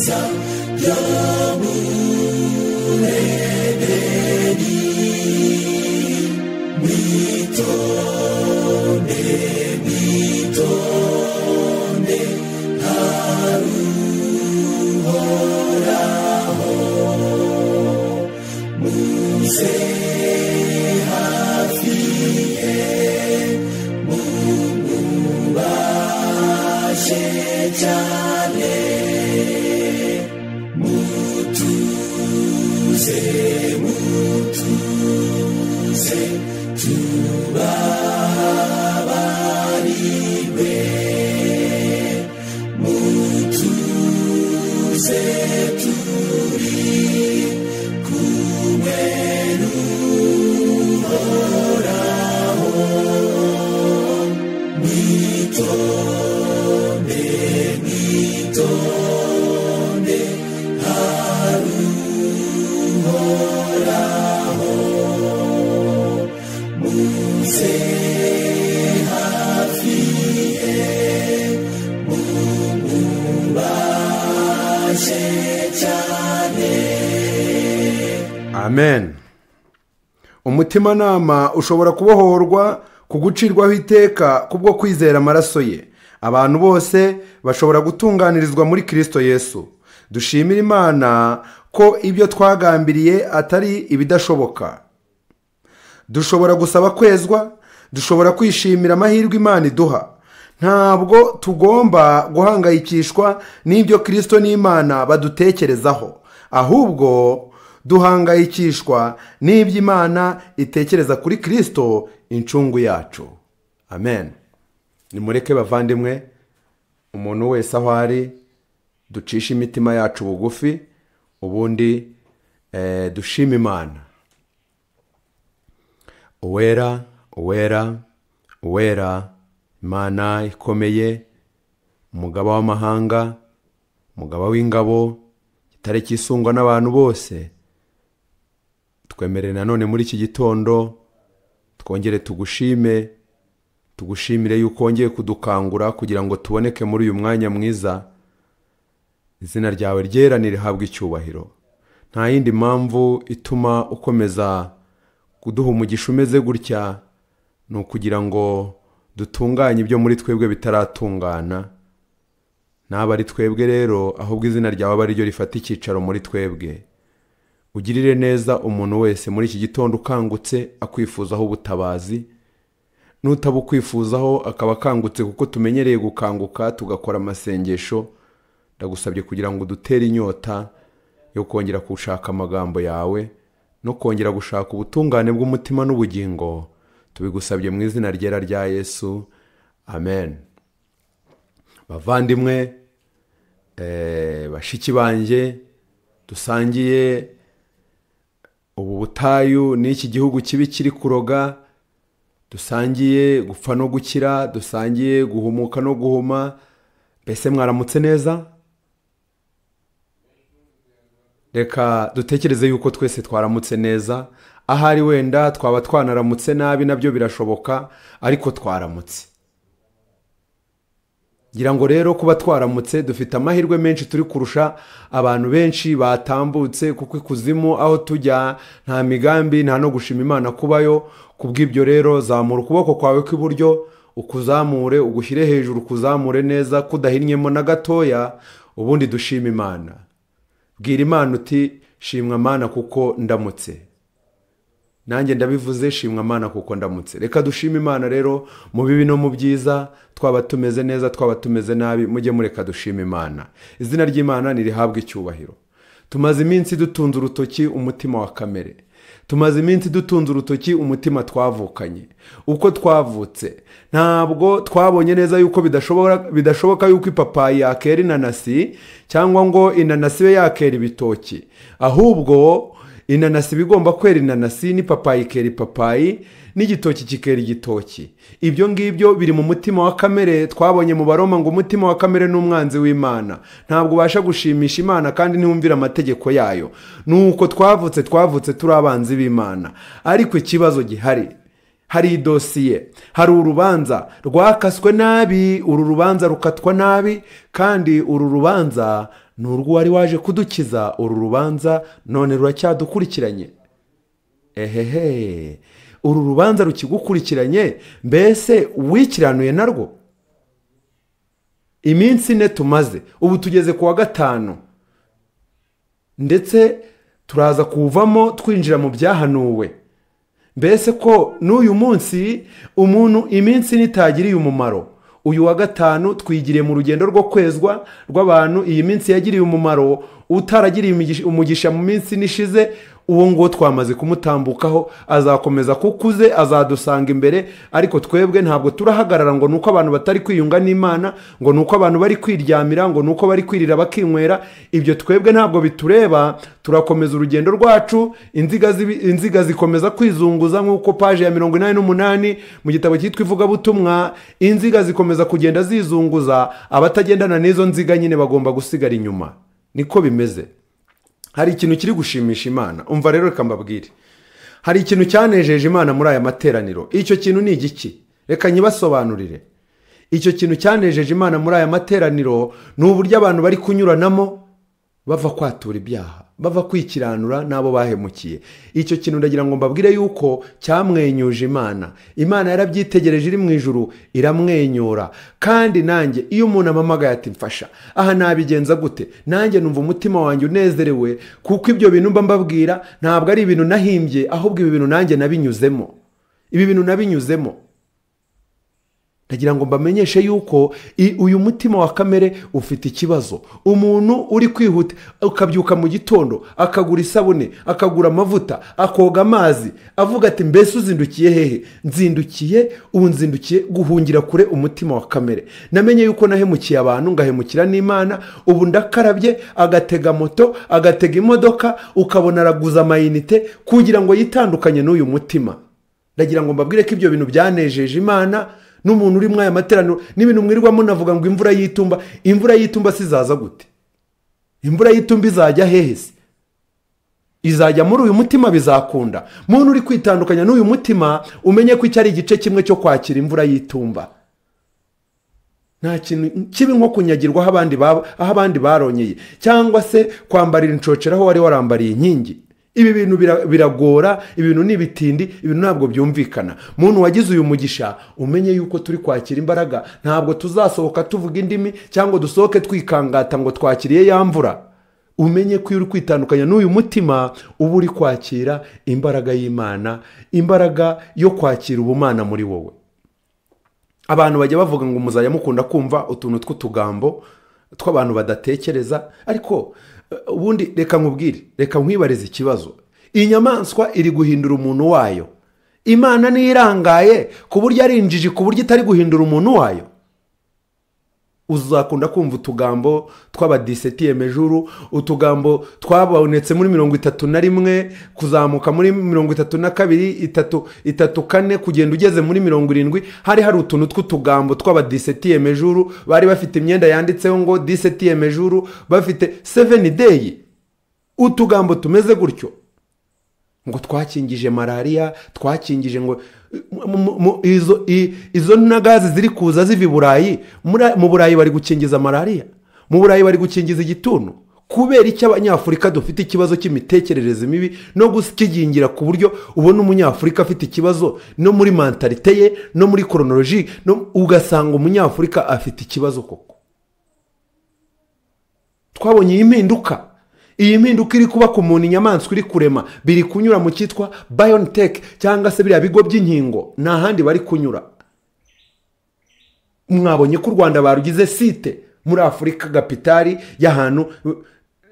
ibyiza byamuremye ni mwitore see. amen umutimanama ushobora kubohorwa kugucirwaho iteka kubwo kwizera amaraso ye abantu bose bashobora gutunganirizwa muri kirisito yesu dushimira imana ko ibyo twagambiriye atari ibidashoboka dushobora gusaba kwezwa dushobora kwishimira amahirwe imana iduha ntabwo tugomba guhangayikishwa n'ibyo kirisito n'imana badutekerezaho ahubwo duhangayikishwa n'ibyo imana itekereza kuri kirisito incungu yacu amen nimureke bavandimwe umuntu wese aho ari ducishe imitima yacu bugufi ubundi eh, dushima imana uwera uwera uwera imana ikomeye umugaba w'amahanga umugaba w'ingabo kitare cyisungwa n'abantu bose twemerere nanone muri iki gitondo twongere tugushime tugushimire yuko wongeye kudukangura kugira ngo tuboneke muri uyu mwanya mwiza izina ryawe ryerane rihabwe icyubahiro nta yindi mpamvu ituma ukomeza kuduha umugisha umeze gutya ni ukugira ngo dutunganye ibyo muri twebwe bitaratungana naba ari twebwe rero ahubwo izina ryawe aba ariryo rifata icyicaro muri twebwe ugirire neza umuntu wese muri iki gitondo ukangutse akwifuzaho ubutabazi n'utabukwifuzaho akaba akangutse kuko tumenyereye gukanguka tugakora amasengesho ndagusabye kugira ngo dutere inyota yo kongera gushaka amagambo yawe no kongera gushaka ubutungane bw'umutima n'ubugingo tubigusabye mu izina ryera rya yesu amen bavandimwe eh, bashiki banjye dusangiye ubu butayu ni iki gihugu kibi kiri kuroga dusangiye gupfa no gukira dusangiye guhumuka no guhuma mbese mwaramutse neza reka dutekereze yuko twese twaramutse neza ahari wenda twaba twanaramutse nabi nabyo birashoboka ariko twaramutse ngira ngo rero kuba twaramutse dufite amahirwe menshi turi kurusha abantu benshi batambutse kuko ikuzimu aho tujya nta migambi nta no gushima imana kubayo ku rero zamura ukuboko kwawe kw'iburyo ukuzamure ugushyire hejuru ukuzamure neza kudahinnyemo na gatoya ubundi dushima imana bwira imana uti shimwa mana kuko ndamutse nanjye ndabivuze shimwa amana kuko ndamutse reka dushime imana rero mu bibi no mu byiza twaba tumeze neza twaba tumeze nabi mujye mureka dushime imana izina ry'imana ntirihabwe icyubahiro tumaze iminsi dutunze urutoki umutima wa kamere tumaze iminsi dutunze urutoki umutima twavukanye uko twavutse ntabwo twabonye neza yuko bidashoboka yuko ipapayi yakera inanasi cyangwa ngo inanasi ibe yakera ibitoki ahubwo inanasi iba igomba kwera inanasi n'ipapayi ikera ipapayi n'igitoki kikera igitoki ibyo ngibyo biri mu mutima wa kamere twabonye mu baroma ngo umutima wa kamere ni umwanzi w'imana ntabwo ubasha gushimisha imana kandi ntiwumvira amategeko yayo ni uko twavutse twavutse turi abanzi b'imana ariko ikibazo gihari hari idosiye hari urubanza rwakaswe nabi uru rubanza rukatwa nabi kandi uru rubanza ni urwo wari waje kudukiza uru rubanza none ruracyadukurikiranye ehehe uru rubanza rukigukurikiranye mbese wikiranuye narwo iminsi ine tumaze ubu tugeze ku wa gatanu ndetse turaza kuvamo twinjira mu byahanuwe mbese ko n'uyu munsi umuntu iminsi ine itagiriye umumaro uyu wa gatanu twigiriye mu rugendo rwo kwezwa rw'abantu iyi minsi yagiriye umumaro utaragiriye umugisha mu minsi nishize uwo nguwo twamaze kumutambukaho azakomeza ko ukuze azadusanga imbere ariko twebwe ntabwo turahagarara ngo ni uko abantu batari kwiyunga n'imana ngo ni uko abantu bari kwiryamira ngo ni uko bari kwirira bakinywera ibyo twebwe ntabwo bitureba turakomeza urugendo rwacu inziga zikomeza kwizunguza nk'uko paje ya mirongo inani n'umunani mu gitabo cyitwa ivugabutumwa inziga zikomeza kugenda zizunguza abatagendana n'izo nziga nyine bagomba gusigara inyuma niko bimeze hari ikintu kiri gushimisha imana umva rero reka mbabwire hari ikintu cyanejeje imana muri aya materaniro icyo kintu ni igiki reka nyibasobanurire icyo kintu cyanejeje imana muri aya materaniro ni uburyo abantu bari kunyuranamo bava kwatura ibyaha bava kwikiranura n'abo bahemukiye icyo kintu ndagira ngo mbabwire yuko cyamwenyuje imana imana yarabyitegereje iri mu ijuru iramwenyura kandi nanjye iyo umuntu amamagaye ati mfasha aha nabigenza gute nanjye numva umutima wanjye unezerewe kuko ibyo bintu mba mbabwira ntabwo ari ibintu nahimbye ahubwo ibi bintu nanjye nabinyuzemo ibi bintu nabinyuzemo ndagira ngo mbamenyeshe yuko uyu mutima wa kamere ufite ikibazo umuntu uri kwihuta ukabyuka mu gitondo akagura isabune akagura amavuta akoga amazi avuga ati mbese uzindukiye hehe nzindukiye ubu nzindukiye guhungira kure umutima wa kamere namenye yuko nahemukiye abantu ngahemukira n'imana ubu ndakarabye agatega moto agatega imodoka ukabona araguza amayinite kugira ngo yitandukanye n'uyu mutima ndagira ngo mbabwire ko ibyo bintu byanejeje imana n'umuntu uri muri aya materaniro n'ibintu mwirirwa munavuga ngo imvura y'itumba imvura y'itumba sizaza gute imvura y'itumba izajya hehese izajya muri uyu mutima bizakunda muntu uri kwitandukanya n'uyu mutima umenye ko icyo ari igice kimwe cyo kwakira imvura y'itumba nta kintu kibi nko kunyagirwa aho abandi baronyeye cyangwa se kwambarira inshocera aho wari warambariye inkingi ibi bintu biragora ibintu ni ibitindi ibintu ntabwo byumvikana muntu wagize uyu mugisha umenye yuko turi kwakira imbaraga ntabwo tuzasohoka tuvuga indimi cyangwa dusohoke twikangata ngo twakiriye ya mvura umenye ko iyo uri kwitandukanya n'uyu mutima uba uri kwakira imbaraga y'imana imbaraga yo kwakira ubumana muri wowe abantu bajya bavuga ngo muzajya mukunda kumva utuntu tw'utugambo tw'abantu badatekereza ariko ubundi reka nkubwire reka nkwibariza ikibazo inyamaswa iri guhindura umuntu wayo imana niyo irangaye ku buryo ari injiji ku buryo itari guhindura umuntu wayo uzakunda kumva utugambo tw'abadisetiye mejuru utugambo twabonetse muri mirongo itatu na rimwe kuzamuka muri mirongo itatu na kabiri itatu itatu kane kugenda ugeze muri mirongo irindwi hari hari utuntu tw'utugambo tw'abadisetiye mejuru bari bafite imyenda yanditseho ngo disetiye mejuru bafite seveni deyi utugambo tumeze gutyo ngo twakingije malariya twakingije ngo izo izo ntagazi ziri kuza ziva i burayi mu burayi bari gukingiza malariya mu burayi bari gukingiza igituntu kubera icyo abanyafurika dufite ikibazo cy'imitekerereze mibi no gukigingira ku buryo ubona umunyafurika afite ikibazo no muri mantarite ye no muri koronoloji ugasanga umunyafurika afite ikibazo koko twabonye iyi mpinduka iyi mpinduka iri kuba ku muntu inyamaswa iri kurema biri kunyura mu cyitwa bayoniteke cyangwa se biriya bigo by'inkingo nta handi bari kunyura mwabonye ko u rwanda barugize site muri afurika gapitari y'ahantu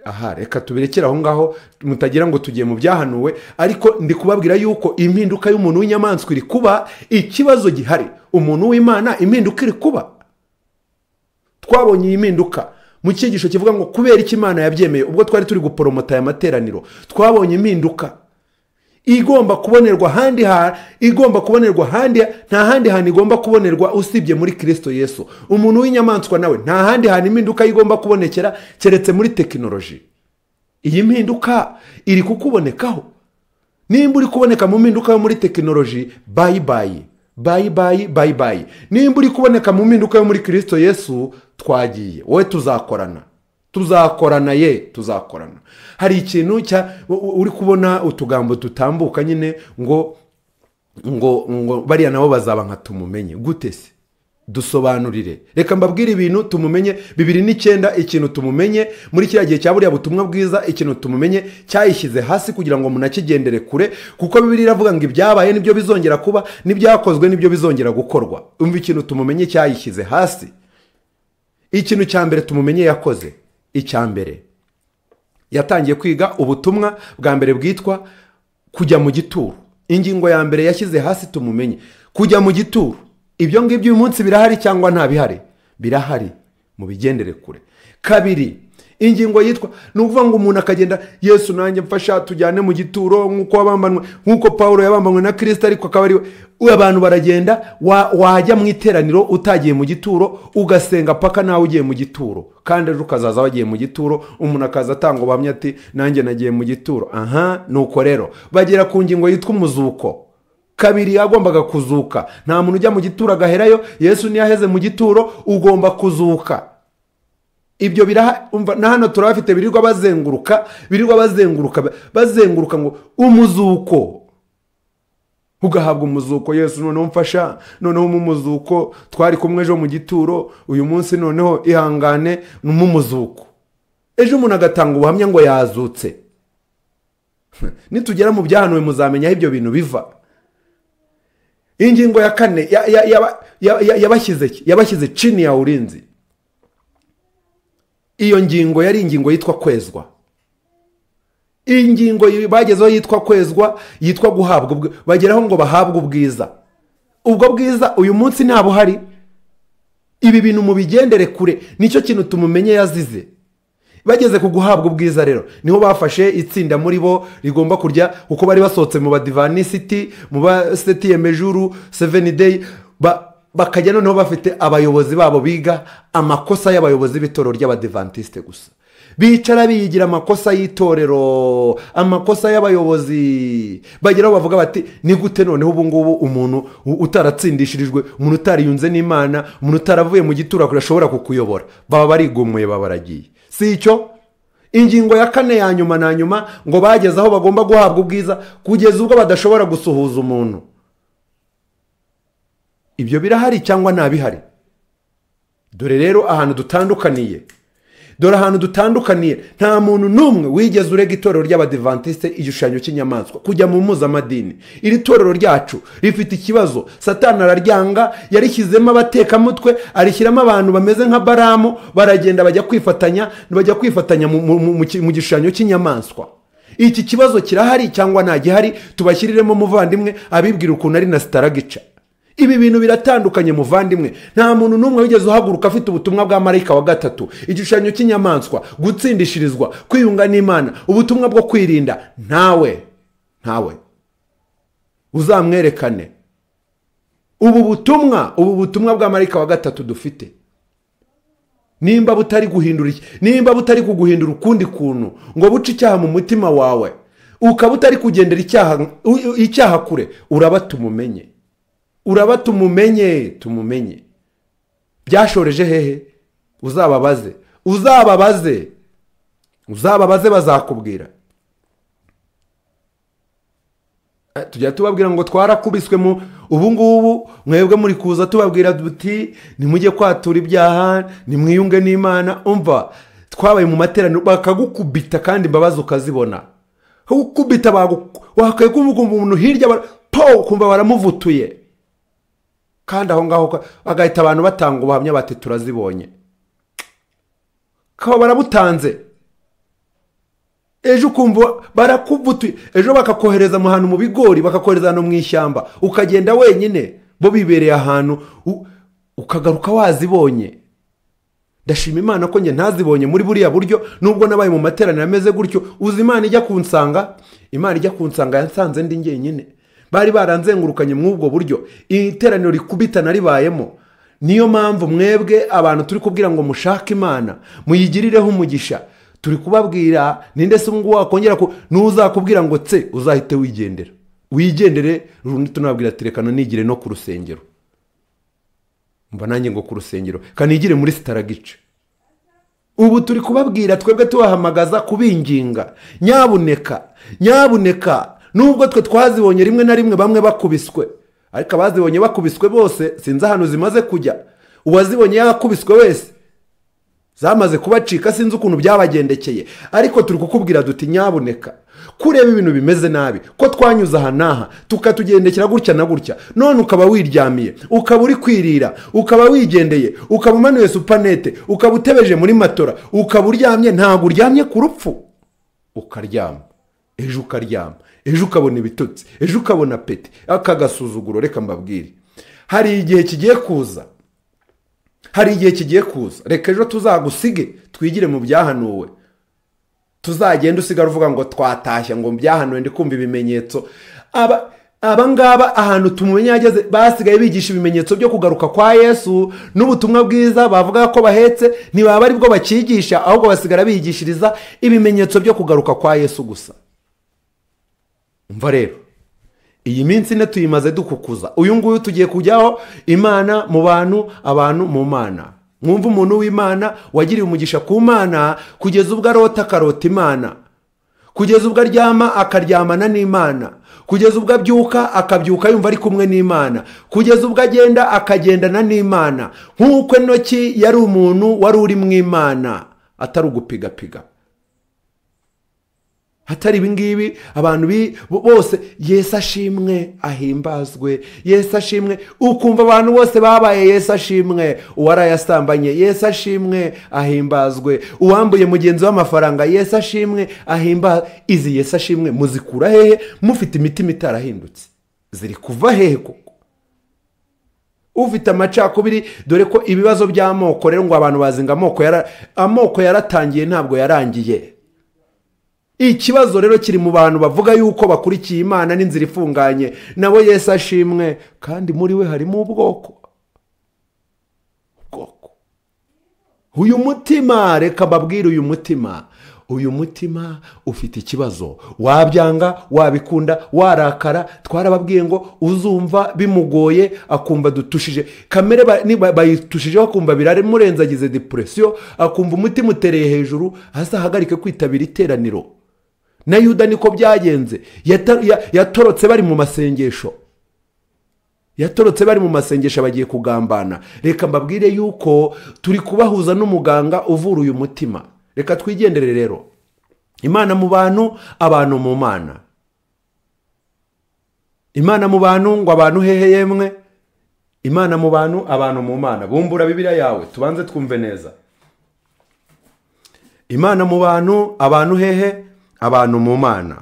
aha reka tubirekere aho ngaho mutagira ngo tugiye mu byahanuwe ariko ndi kubabwira yuko impinduka y'umuntu w'inyamaswa iri kuba ikibazo gihari umuntu w'imana impinduka iri kuba twabonye iyi mpinduka mu cyigisho kivuga ngo kubera iki imana yabyemeye ubwo twari turi guporomota aya materaniro twabonye impinduka igomba kubonerwa ahandi igomba kubonerwa ahandi nta handi hantu igomba kubonerwa usibye muri kirisito yesu umuntu w'inyamaswa nawe nta handi hantu impinduka igomba kubonekera keretse muri tekinoloji iyi mpinduka iri kukubonekaho nimba uri kuboneka mu mpinduka yo muri tekinoloji bayibayi bayibayi bayibayi nimba uri kuboneka mu mpinduka yo muri kirisito yesu twagiye wowe tuzakorana tuzakorana ye tuzakorana hari ikintu cya uri kubona utugambo dutambuka nyine ngo ngo ngo bariya nabo bazaba nka tumumenye gute se dusobanurire reka mbabwire ibintu tumumenye bibiri n'icyenda ikintu tumumenye muri kiriya gihe cya buriya butumwa bwiza ikintu tumumenye cyayishyize hasi kugira ngo munakigendere kure kuko bibiri iravuga ngo ibyabaye nibyo bizongera kuba n'ibyakozwe nibyo bizongera gukorwa umva ikintu tumumenye cyayishyize hasi ikintu cya mbere tumumenye yakoze icya mbere yatangiye kwiga ubutumwa bwa mbere bwitwa kujya mu gituro ingingo ya mbere yashyize hasi tumumenye kujya mu gituro ibyo ngibyo uyu munsi birahari cyangwa ntabihari birahari mu bigendere kure kabiri ingingo yitwa ni ukuvuga ngo umuntu akagenda yesu nanjye mfasha tujyane mu gituro nk'uko wabambanywe nk'uko paul yabambanywe na kirisita ariko akaba ari we abantu baragenda wajya mu iteraniro utagiye mu gituro ugasenga paka nawe ugiye mu gituro kandi ejo ukazaza wagiye mu gituro umuntu akaza atanga ubuhamya ati nanjye nagiye mu gituro aha nuko rero bagera ku ngingo yitwa umuzuko kabiri yagombaga kuzuka nta muntu ujya mu gituro agaherayo yesu niyo mu gituro ugomba kuzuka ibyo biraha na hano turabafite birirwa bazenguruka birirwa bazenguruka bazenguruka ngo umuzuko ugahabwa umuzuko yesu noneho mfasha noneho mu muzuko twari kumwe ejo mu gituro uyu munsi noneho ihangane ni umuzuko ejo umuntu agatanga ubuhamya ngo yazutse nitugera mu byahanuwe muzamenya aho ibyo bintu biva ingingo ya kane yabashyize yabashyize cini ya urinzi iyo ngingo yari ingingo yitwa kwezwa iyi ngingo bagezeho yitwa kwezwa yitwa guhabwa bageraho ngo bahabwe ubwiza ubwo bwiza uyu munsi ntabuhari ibi bintu mubigendere kure nicyo kintu tumumenye yazize bageze ku guhabwa ubwiza rero niho bafashe itsinda muri bo rigomba kurya kuko bari basohotse mu badivanisiti mu ba seti yemejuru seveni deyi bakajya noneho bafite abayobozi babo biga amakosa y'abayobozi b'itorero ry'abadivantisite gusa bicara biyigira amakosa y'itorero amakosa y'abayobozi bageraho bavuga bati ni gute noneho ubu ngubu umuntu utaratsindishirijwe umuntu utariyunze n'imana umuntu utaravuye mu gitura kurashobora kukuyobora baba barigumuye baba baragiye si icyo ingingo ya kane ya nyuma na nyuma ngo bageze aho bagomba guhabwa ubwiza kugeza ubwo badashobora gusuhuza umuntu ibyo birahari cyangwa ntabihari dore rero ahantu dutandukaniye dore ahantu dutandukaniye nta muntu n'umwe wigeze urega itorero ry'abadivantisite igishushanyo cy'inyamaswa kujya mu mpuzamadini iri torero ryacu rifite ikibazo satana araryanga yarishyizemo abatekamutwe arishyiramo abantu bameze nka baramu baragenda bajya kwifatanya bajya kwifatanya mu gishushanyo cy'inyamaswa iki kibazo kirahari cyangwa ntagihari tubashyiriremo umuvandimwe abibwira ukuntu ari na sitaragica ibi bintu biratandukanye muvandimwe nta muntu n'umwe wigeze uhaguruka afite ubutumwa bwa marayika wa gatatu igishushanyo cy'inyamaswa gutsindishirizwa kwiyunga n'imana ubutumwa bwo kwirinda ntawe ntawe uzamwerekane ubu butumwa ubu butumwa bwa marayika wa gatatu dufite nimba butari guhindura iki nimba butari kuguhindura ukundi kuntu ngo buce icyaha mu mutima wawe ukaba utari kugendera icyaha kure urabatuma tumumenye uraba tumumenye tumumenye byashoreje hehe uzababaze uzababaze uzababaze bazakubwira eh, tujya tubabwira ngo twarakubiswe mu ubungubu mwebwe muri kuza tubabwira duti nimujye kwatura ibyaha nimwiyunge n'imana umva twabaye mu materaniro bakagukubita kandi imbabazi ukazibona gukubita wakwiye kuvuga umuntu hirya po kumva baramuvutuye kandi aho ngaho hagahita abantu batanga ubuhamya bati turazibonye kaba barabutanze ejo ukumva barakubutuye ejo bakakohereza ahantu mu bigori bakakohereza ahantu mu ishyamba ukagenda wenyine bo bibereye ahantu ukagaruka wazibonye ndashima imana ko njye ntazibonye muri buriya buryo nubwo nabaye mu materaniro ameze gutyo uzi imana ijya kunsanga imana ijya kunsanga yasanze ndi njyenyine bari baranzengurukanye ubwo buryo iteraniro rikubitana ribayemo niyo mpamvu mwebwe abantu turi kubwira ngo mushake imana muyigirireho umugisha turi kubabwira ninde se ngubu wakongera ko n'uzakubwira ngo tse uzahite wigendera wigendere urundi tunabwira ati reka no ku rusengero mba nanjye ngo ku rusengero kanigire muri sitaragice ubu turi kubabwira twebwe tubahamagaza kubinginga nyabuneka nyabuneka nubwo twe twazibonye rimwe na rimwe bamwe bakubiswe ariko abazibonye bakubiswe bose sinzi ahantu zimaze kujya uwazibonye yakubiswe wese zamaze kubacika sinzi ukuntu byabagendekeye ariko turi kukubwira duti nyaboneka kureba ibintu bimeze nabi ko twanyuze aha n'aha tukatugendekera gutya na gutya none ukaba wiryamiye ukaba uri kwirira ukaba wigendeye ukaba umanuye supanete ukaba utebeje muri matora ukaba uryamye ntabwo uryamye ku rupfu ukaryama ejo ukaryama ejo ukabona ibitutsi ejo ukabona peti aka gasuzuguro reka mbabwire hari igihe kigiye kuza hari igihe kigiye kuza reka ejo tuzagusige twigire mu byahanuwe tuzagenda usigara uvuga ngo twatashye ngo byahanuwe ndi ibimenyetso aba abangaba ngaba ahantu tumumenya yageze basigaye bigisha ibimenyetso byo kugaruka kwa yesu n'ubutumwa bwiza bavuga ko bahetse ntibaba ari bwo bakigisha ahubwo basigara bigishiriza ibimenyetso byo kugaruka kwa yesu gusa mva rero iyi minsi ine tuyimaze dukukuza uyu nguyu tugiye kujyaho imana mu bantu abantu mu mana mwumva umuntu w'imana wagiriye umugisha ku mana kugeza ubwo arota akarota imana kugeza ubwo aryama akaryamana n'imana kugeza ubwo abyuka akabyuka yumva ari kumwe n'imana kugeza ubwo agenda akagendana n'imana nk'uko intoki yari umuntu wari uri mu imana atari ugupigapiga hatari ibingibi abantu bose yesu ashimwe ahimbazwe yesu ashimwe ukumva abantu bose babaye yesu ashimwe uwarayasambanye asambanye yesu ashimwe ahimbazwe uwambuye mugenzi w'amafaranga yesu ashimwe ahimbazwe izi yesu ashimwe muzikura hehe mufite imitima itarahindutse ziri kuva hehe koko ufite amacakubiri dore ko ibibazo by'amoko rero ngo abantu bazinga amoko amoko yaratangiye ntabwo yarangiye ikibazo rero kiri mu bantu bavuga yuko bakurikiye imana n'inzira ifunganye nabo Yesu ashimwe kandi muri we harimo ubwoko ubwoko uyu mutima reka babwire uyu mutima uyu mutima ufite ikibazo wabyanga wabikunda warakara twarababwiye ngo uzumva bimugoye akumva dutushije kamere bayitushijeho akumva biramurenzagize depuresiyo akumva umutima utereye hejuru hasi ahagarike kwitabira iteraniro na yuda niko byagenze yatorotse bari mu masengesho yatorotse bari mu masengesho bagiye kugambana reka mbabwire yuko turi kubahuza n'umuganga uvura uyu mutima reka twigendere rero imana mu bantu abantu mu mana imana mu bantu ngo abantu hehe yemwe imana mu bantu abantu mu mana bumbura bibiriya yawe tubanze twumve neza imana mu bantu abantu hehe abantu mu mana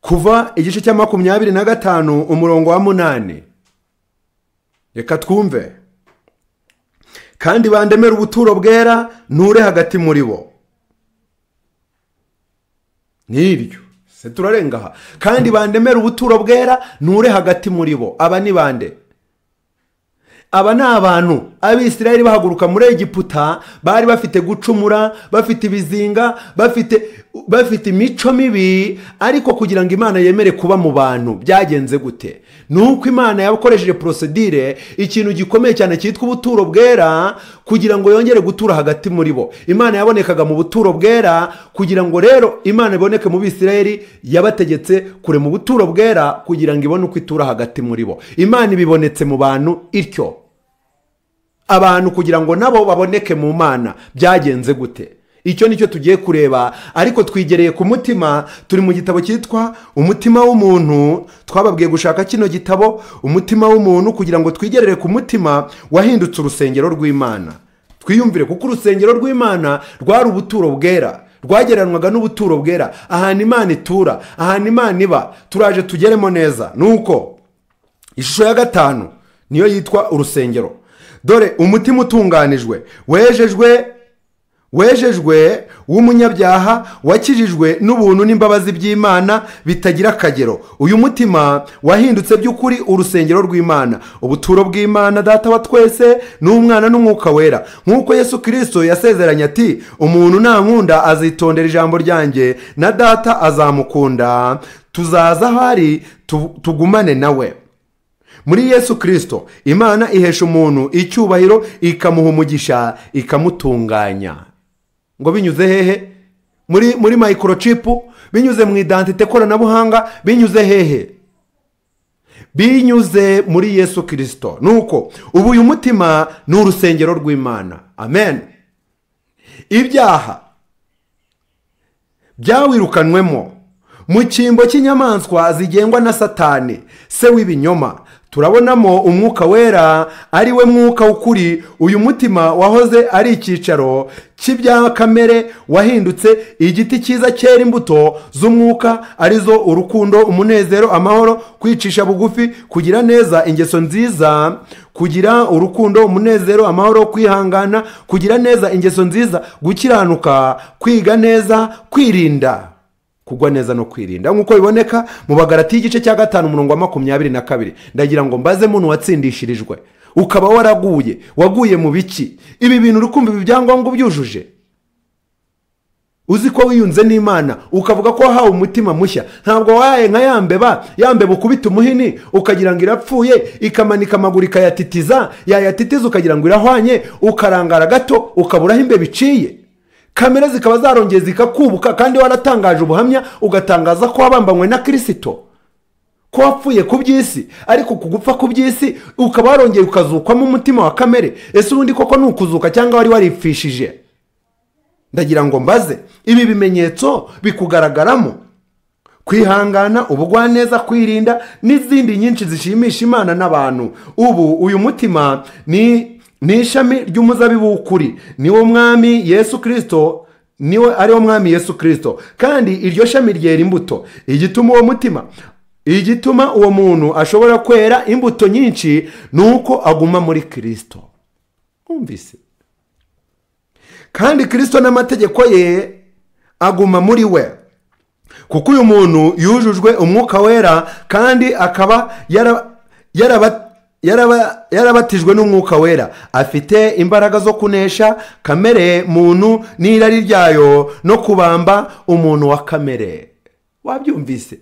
kuva igice cya makumyabiri na gatanu umurongo wa munani reka twumve kandi bandemera ubuturo bwera nture hagati muri bo niryo se turarenga aha kandi bandemera ubuturo bwera nture hagati muri bo aba ni bande aba ni abantu abisirayeli bahaguruka muri egiputa bari bafite gucumura bafite ibizinga bafite bafite imico mibi ariko kugira ngo imana yemere kuba mu bantu byagenze gute ni uko imana yakoresheje porosedire ikintu gikomeye cyane cyitwa ubuturo bwera kugira ngo yongere gutura hagati muri bo imana yabonekaga mu buturo bwera kugira ngo rero imana iboneke mu bisirayeri yabategetse kure mu buturo bwera kugira ngo ibone uko itura hagati muri bo imana ibibonetse mu bantu ityo abantu kugira ngo nabo baboneke mu mana byagenze gute icyo ni cyo tugiye kureba ariko twigereye ku mutima turi mu gitabo cyitwa umutima w'umuntu twababwiye gushaka kino gitabo umutima w'umuntu kugira ngo twigerere ku mutima wahindutse urusengero rw'imana twiyumvire kuko urusengero rw'imana rwari ubuturo bwera rwagereranwaga n'ubuturo bwera ahantu imana itura ahantu imana iba turaje tugeremo neza nuko ishusho ya gatanu niyo yitwa urusengero dore umutima utunganijwe wejejwe wejejwe w'umunyabyaha wakijijwe n'ubuntu n'imbabazi by'imana bitagira akagero uyu mutima wahindutse by'ukuri urusengero rw'imana ubuturo bw'imana data wa twese n'umwana n'umwuka wera nk'uko yesu kirisito yasezeranye ati umuntu nankunda azitondera ijambo ryanjye na data azamukunda tuzaza aho ari tugumane nawe muri yesu kirisito imana ihesha umuntu icyubahiro ikamuha umugisha ikamutunganya ngo binyuze hehe muri muri microchip binyuze mu idantite koranabuhanga binyuze hehe binyuze muri yesu kirisito nuko ubu uyu mutima ni urusengero rw'imana amen ibyaha byawirukanwemo mu cyimbo cy'inyamaswa zigengwa na satani se w'ibinyoma turabonamo umwuka wera ari we mwuka w'ukuri uyu mutima wahoze ari icyicaro cy'ibya kamere wahindutse igiti cyiza cyera imbuto z'umwuka arizo urukundo umunezero amahoro kwicisha bugufi kugira neza ingeso nziza kugira urukundo umunezero amahoro kwihangana kugira neza ingeso nziza gukiranuka kwiga neza kwirinda kugwa neza no kwirinda nk'uko biboneka mu bagarati y'igice cya gatanu umurongo wa makumyabiri na kabiri ndagira ngo mbaze muntu watsindishirijwe ukaba waraguye waguye mu biki ibi bintu uri kumva ibi byangombwa ubyujuje uzi ko wiyunze n'imana ukavuga ko wahawe umutima mushya ntabwo wahaye nka yambeba yambeba ukubita umuhini ukagira ngo irapfuye ikamanika amaguru ikayatitiza yayatitiza ukagira ngo irahwanye ukarangara gato ukabura aho imbeba iciye kamere zikaba zarongeye zikakubuka kandi waratangaje ubuhamya ugatangaza ko wabambanywe na kirisito ko wapfuye ku by'isi ariko kugupfa ku by'isi ukaba warongeye ukazukwamo umutima wa kamere ese ubundi koko ni ukuzuka cyangwa wari waripfishije ndagira ngo mbaze ibi bimenyetso bikugaragaramo kwihangana ubugwaneza kwirinda n'izindi nyinshi zishimisha imana n'abantu ubu uyu mutima ni ni ishami ry'umuzabibu w'ukuri wo mwami yesu kirisito niwe ariwo mwami yesu kirisito kandi iryo shami ryera imbuto igituma uwo mutima igituma uwo muntu ashobora kwera imbuto nyinshi ni uko aguma muri kirisito wumvise kandi kirisito n'amategeko ye aguma muri we kuko uyu muntu yujujwe umwuka wera kandi akaba yaraba yarabatijwe n'umwuka wera afite imbaraga zo kunesha kamere muntu n'irari ryayo no kubamba umuntu wa kamere wabyumvise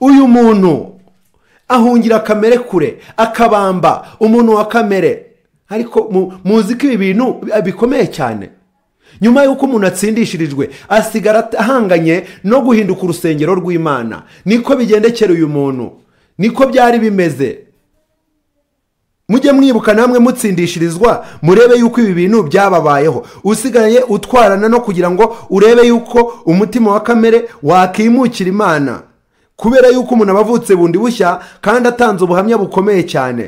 uyu muntu ahungira kamere kure akabamba umuntu wa kamere ariko muzi ko ibi bintu bikomeye cyane nyuma y'uko umuntu atsindishirijwe asigara ahanganye no guhinduka urusengero rw'imana niko bigendekera uyu muntu niko byari bimeze mujye mwibuka namwe mutsindishirizwa murebe yuko ibi bintu byababayeho usigaye utwarana no kugira ngo urebe yuko umutima wa kamere wakimukira imana kubera yuko umuntu aba avutse bundi bushya kandi atanze ubuhamya bukomeye cyane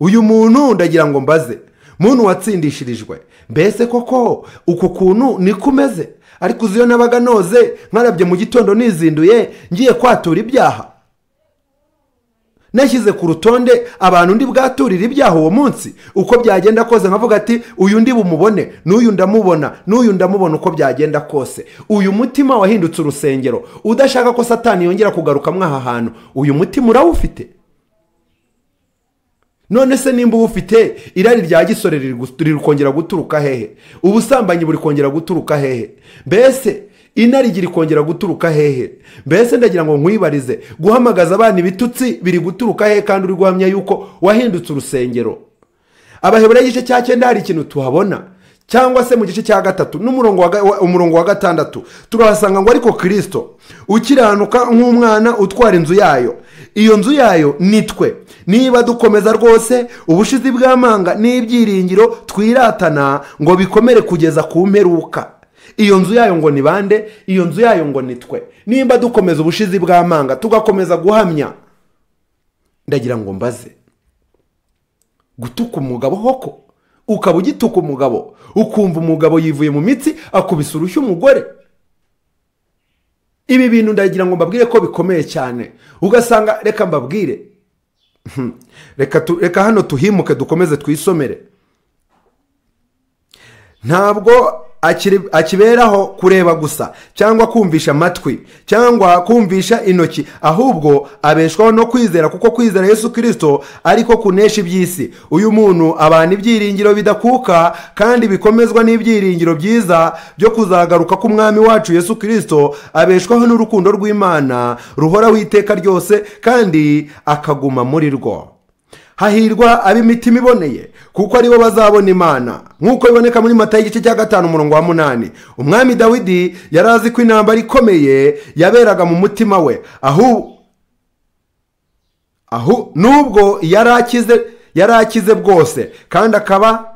uyu muntu ndagira ngo mbaze muntu watsindishirijwe mbese koko uku kuntu ni kumeze ariko uzi iyo nabaga noze nkarabye mu gitondo nizinduye ngiye kwatura ibyaha nashyize ku rutonde abantu undi bwaturira ibyaha uwo munsi uko byagenda kose nkavuga ati uyu ndi bumubone n'uyu ndamubona n'uyu ndamubona uko byagenda kose uyu mutima wahindutse urusengero udashaka ko satani yongera kugaruka aha hantu uyu mutima urawufite none se nimba ufite irari rya gisore riri kongera guturuka hehe ubusambanyi buri kongera guturuka hehe mbese inarigiri kongera guturuka hehe mbese ndagira ngo nkwibarize guhamagaza abana ibitutsi biri guturuka hehe kandi uri guhamya yuko wahindutse urusengero abahebura y'igice cya cyenda hari ikintu tuhabona cyangwa se mu gice cya gatatu n'umurongo wa gatandatu turahasanga ngo ariko kirisito ukiranuka nk'umwana utwara inzu yayo iyo nzu yayo ni twe niba dukomeza rwose ubushizi bw'amanga n'ibyiringiro twiratana ngo bikomere kugeza ku mperuka iyo nzu yayo ngo ni bande iyo nzu yayo ngo ni twe nimba dukomeza ubushizi bw'amanga tugakomeza guhamya ndagira ngo mbaze gutuka umugabo hoko ukaba ugituka umugabo ukumva umugabo yivuye mu mitsi akubise urushyi umugore ibi bintu ndagira ngo mbabwire ko bikomeye cyane ugasanga reka mbabwire hmm. reka hano tuhimuke dukomeze twisomere ntabwo akiberaho kureba gusa cyangwa kumvisha amatwi cyangwa kumvisha intoki ahubwo abeshwaho no kwizera kuko kwizera yesu kirisito ariko kunesha iby'isi uyu muntu abana ibyiringiro bidakuka kandi bikomezwa n'ibyiringiro byiza byo kuzagaruka k'umwami wacu yesu kirisito abeshwaho n'urukundo rw'imana ruhoraho iteka ryose kandi akaguma muri rwo hahirwa ab'imitima iboneye kuko aribo bazabona imana nk'uko biboneka muri mata y'igice cya gatanu umurongo wa munani umwami dawidi yari azi ko intambara ikomeye yaberaga mu mutima we aho aho nubwo yari akize yari akize bwose kandi akaba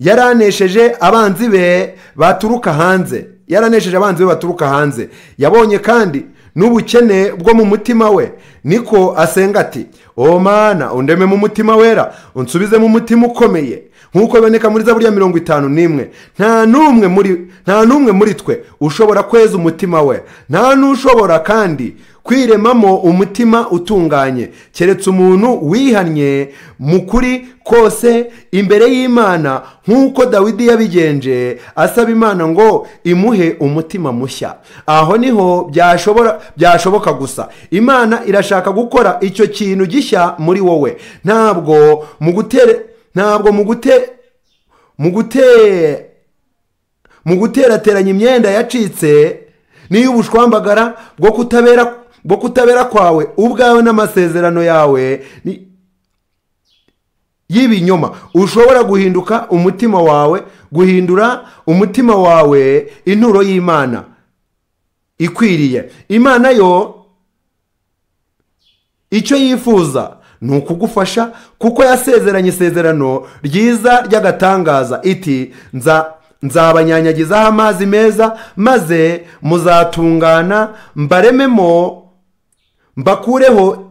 yaranesheje abanzi be baturuka hanze yaranesheje abanzi be baturuka hanze yabonye kandi n'ubukene bwo mu mutima we niko asenga ati o mana undeme mu mutima wera unsubize mu mutima ukomeye nk'uko biboneka muri zaburiya mirongo itanu n'imwe nta n'umwe muri nta n'umwe muri twe ushobora kweza umutima we nta n'ushobora kandi kwiremamo umutima utunganye keretse umuntu wihannye mu kuri kose imbere y'imana nk'uko dawidi yabigenje asaba imana ngo imuhe umutima mushya aho niho byashobora byashoboka gusa imana irashaka gukora icyo kintu gishya muri wowe ntabwo mu gutere ntabwo mu gute mu gute mu guterateranya imyenda yacitse niyo ubushwambagara bwo kutabera bwo kutabera kwawe ubwawe n'amasezerano yawe y'ibinyoma ushobora guhinduka umutima wawe guhindura umutima wawe inturo y'imana ikwiriye imana yo icyo yifuza ni ukugufasha kuko yasezeranye isezerano ryiza ry'agatangaza iti nza nzabanyanyagizaho amazi meza maze muzatungana mbarememo mbakureho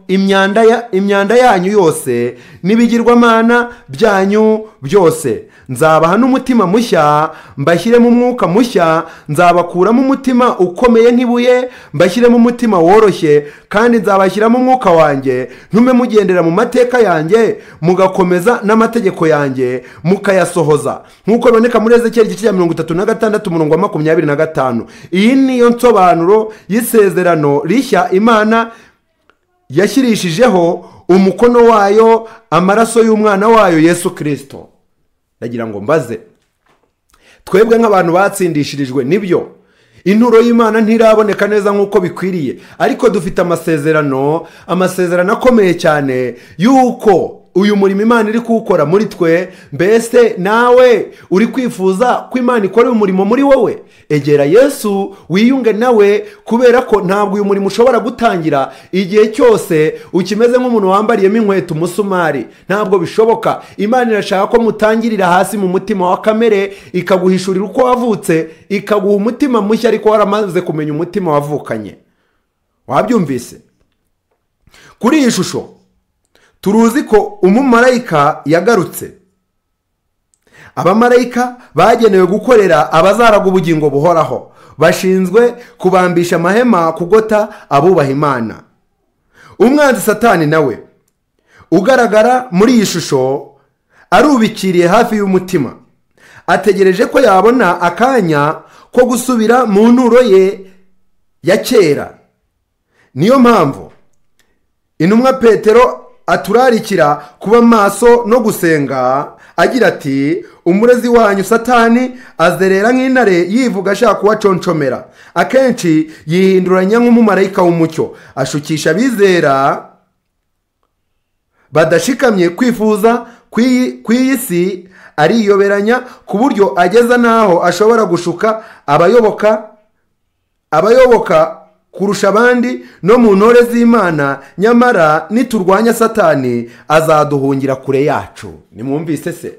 imyanda yanyu yose n'ibigirwamana byanyu byose nzabaha n'umutima mushya mbashyiremo umwuka mushya nzabakuramo umutima ukomeye nk'ibuye mbashyiremo umutima woroshye kandi nzabashyiramo umwuka wanjye ntume mugendera mu mateka yanjye mugakomeza n'amategeko yanjye mukayasohoza nk'uko biboneka muri ezekiyeli igice cya mirongo itatu na gatandatu umurongo wa makumyabiri na gatanu iyi niyo nsobanuro y'isezerano rishya imana yashyirishijeho umukono wayo amaraso y'umwana wayo yesu kirisito ndagira ngo mbaze twebwe nk'abantu batsindishirijwe nibyo inturo y'imana ntiraboneka neza nk'uko bikwiriye ariko dufite amasezerano amasezerano akomeye cyane y'uko uyu murimo imana iri kuwukora muri twe mbese nawe uri kwifuza ko imana ikora uyu murimo muri wowe egera yesu wiyunge nawe kubera ko ntabwo uyu murimo ushobora gutangira igihe cyose ukimeze nk'umuntu wambariyemo inkweto umusumari ntabwo bishoboka imana irashaka ko mutangirira hasi mu mutima wa kamere ikaguhishurira uko wavutse ikaguha umutima mushya ariko waramaze kumenya umutima wavukanye wabyumvise kuri iyi shusho turuzi ko umumarayika yagarutse abamarayika bagenewe gukorera abazaraga ubugingo buhoraho bashinzwe kubambisha amahema kugota abubaha imana umwanzi satani nawe ugaragara muri iyi shusho arubikiriye hafi y'umutima ategereje ko yabona akanya ko gusubira mu nturo ye ya kera niyo mpamvu intumwa petero aturarikira kuba maso no gusenga agira ati umurezi wanyu satani azerera nk'intare yivuga ashaka uwaconshomera akenshi yihinduranya nk'umumarayika w'umucyo ashukisha abizera badashikamye kwifuza ku iyi si ariyoberanya ku buryo ageza n'aho ashobora gushuka abayoboka abayoboka kurusha abandi no mu ntore z'imana nyamara niturwanya satani azaduhungira kure yacu nimwumvise se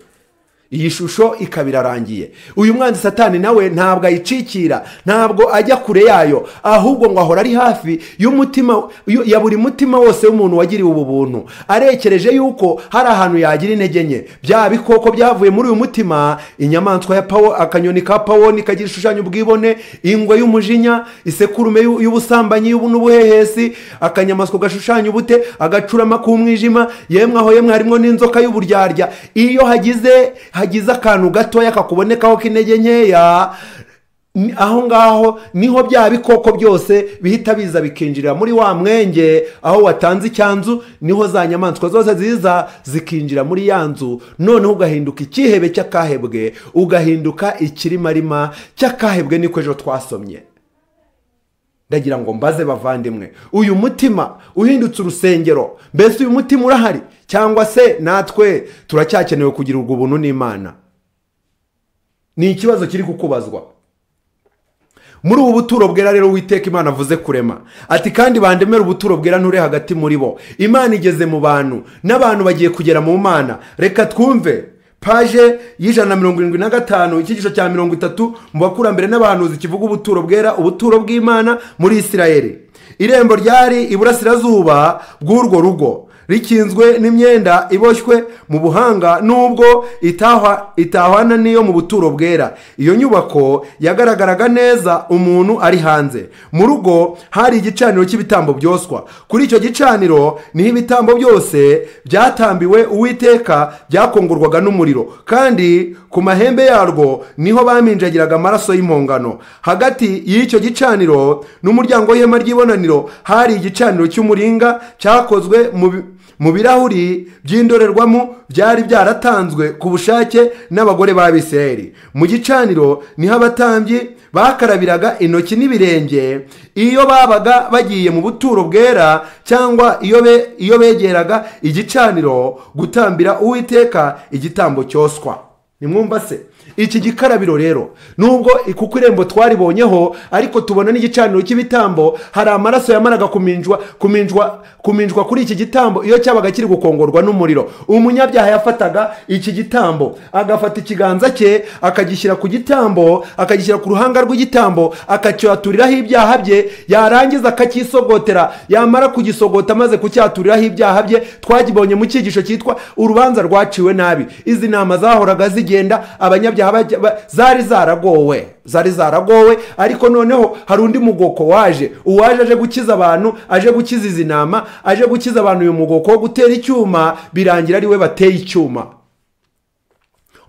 iyi shusho ikaba irarangiye uyu mwanzi satani nawe ntabwo ayicikira ntabwo ajya kure yayo ahubwo ngo ahora ari hafi y'umutima ya buri mutima wose w'umuntu wagiriwe ubu buntu arekereje yuko hari ahantu yagira intege nke bya bikoko byavuye muri uyu mutima inyamaswa ya pawo akanyoni ka Pawo kagira ishushanya ubwibone ingwe y'umujinya isekurume y'ubusambanyi n'ubuhehesi akanyamaswa gashushanya ubute agacurama k'umwijima yemwe aho yemwe harimo n'inzoka y'uburyarya iyo hagize hagize akantu gatoya kakubonekaho k'intege nkeya aho ngaho niho bya bikoko byose bihita biza bikinjira muri wa mwenge aho watanze icyanzu niho za nyamaswa zose ziza zikinjira muri ya nzu noneho ugahinduka ikihebe cy'akahebwe ugahinduka ikirimarima cy'akahebwe niko ejo twasomye ndagira ngo mbaze bavandimwe uyu mutima uhindutse urusengero mbese uyu mutima urahari cyangwa se natwe turacyakenewe kugirirwa ubuntu n'imana ni ikibazo kiri kukubazwa muri ubu buturo bwera rero witeka imana avuze kurema ati kandi bandemera ubuturo bwera nture hagati muri bo imana igeze mu bantu n'abantu bagiye kugera mu mana reka twumve paje y'ijana na mirongo irindwi na gatanu icyigisho cya mirongo itatu mu bakurambere n'abahanuzi kivuga ubuturo bwera ubuturo bw'imana muri isirayeli irembo ryari iburasirazuba bw'urwo rugo rikinzwe n'imyenda iboshywe mu buhanga n'ubwo itahwana n'iyo mu buturo bwera iyo nyubako yagaragaraga neza umuntu ari hanze mu rugo hari igicaniro cy'ibitambo byoswa kuri icyo gicaniro niho ibitambo byose byatambiwe uwiteka byakongorwaga n'umuriro kandi ku mahembe yarwo niho baminjagiraga amaraso y'impongano hagati y'icyo gicaniro n'umuryango w'ihema ry'ibonaniro hari igicaniro cy'umuringa cyakozwe mu mu birahuri by'indorerwamo byari byaratanzwe ku bushake n'abagore ba Biseri. mu gicaniro niho abatambyi bakarabiraga intoki n'ibirenge iyo babaga bagiye mu buturo bwera cyangwa iyo begeraga igicaniro gutambira uwiteka igitambo cyoswa nimwumva se iki gikarabiro rero nubwo kuko irembo twaribonyeho ariko tubona n'igicaniro cy'ibitambo hari amaraso yamaraga kuminjwa kuminjwa kuminjwa kuri iki gitambo iyo cyabaga kiri gukongorwa n'umuriro umunyabyaha yafataga iki gitambo agafata ikiganza cye akagishyira ku gitambo akagishyira ku ruhanga rw'igitambo akacyaturiraho ibyaha bye yarangiza akacyisogotera yamara kugisogota amaze kucyaturiraho ibyaha bye twagibonye mu cyigisho cyitwa urubanza rwaciwe nabi izi nama zahoraga zigenda abanyabyaha zari zaragowe zari zaragowe ariko noneho hari undi mugoko waje uwaje aje gukiza abantu aje gukiza izi nama aje gukiza abantu uyu mugoko wo gutera icyuma birangira ari we bateye icyuma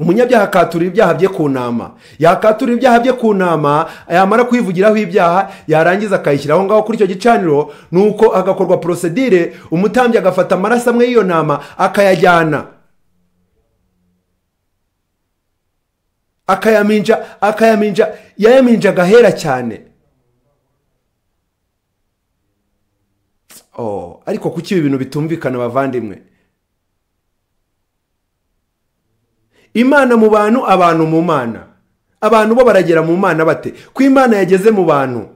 umunyabyaha akatura ibyaha bye ku nama yakatura ibyaha bye ku nama yamara kwivugiraho ibyaha yarangiza akayishyiraho aho ngaho kuri icyo gicaniro nuko agakorwa porosedire umutambyi agafata amaraso amwe y'iyo nama akayajyana akayaminja akayaminja yayaminja agahera cyane oh ariko kuki ibi bintu bitumvikana abavandimwe imana mu bantu abantu mu mana abantu bo baragera mu mana bate ko imana yageze mu bantu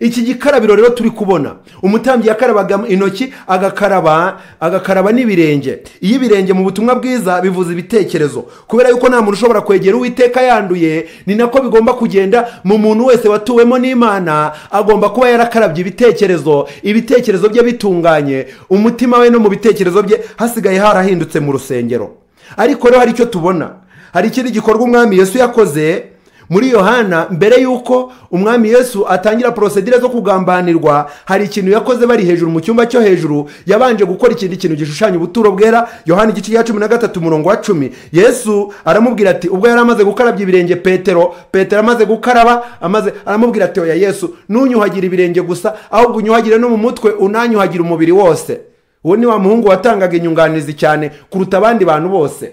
iki gikarabiro rero turi kubona umutambyi yakarabaga intoki agakaraba agakaraba n'ibirenge iyo ibirenge mu butumwa bwiza bivuze ibitekerezo kubera yuko nta muntu ushobora kwegera uwiteka yanduye ni nako bigomba kugenda mu muntu wese watuwemo n'imana agomba kuba yarakarabye ibitekerezo ibitekerezo bye bitunganye umutima we no mu bitekerezo bye hasigaye harahindutse mu rusengero ariko rero hari icyo tubona hari ikindi gikorwa umwami Yesu yakoze muri yohana mbere y'uko umwami yesu atangira porosedire zo kugambanirwa hari ikintu yakoze bari hejuru mu cyumba cyo hejuru yabanje gukora ikindi kintu gishushanya ubuturo bwera yohana igice cya cumi na gatatu umurongo wa cumi yesu aramubwira ati ubwo yari amaze gukarabya ibirenge petero petero amaze gukaraba amaze aramubwira ati oya yesu ntunyuhagire ibirenge gusa ahubwo unyuhagire no mu mutwe unanyuhagire umubiri wose uwo ni wa muhungu watangaga inyunganizi cyane kuruta abandi bantu bose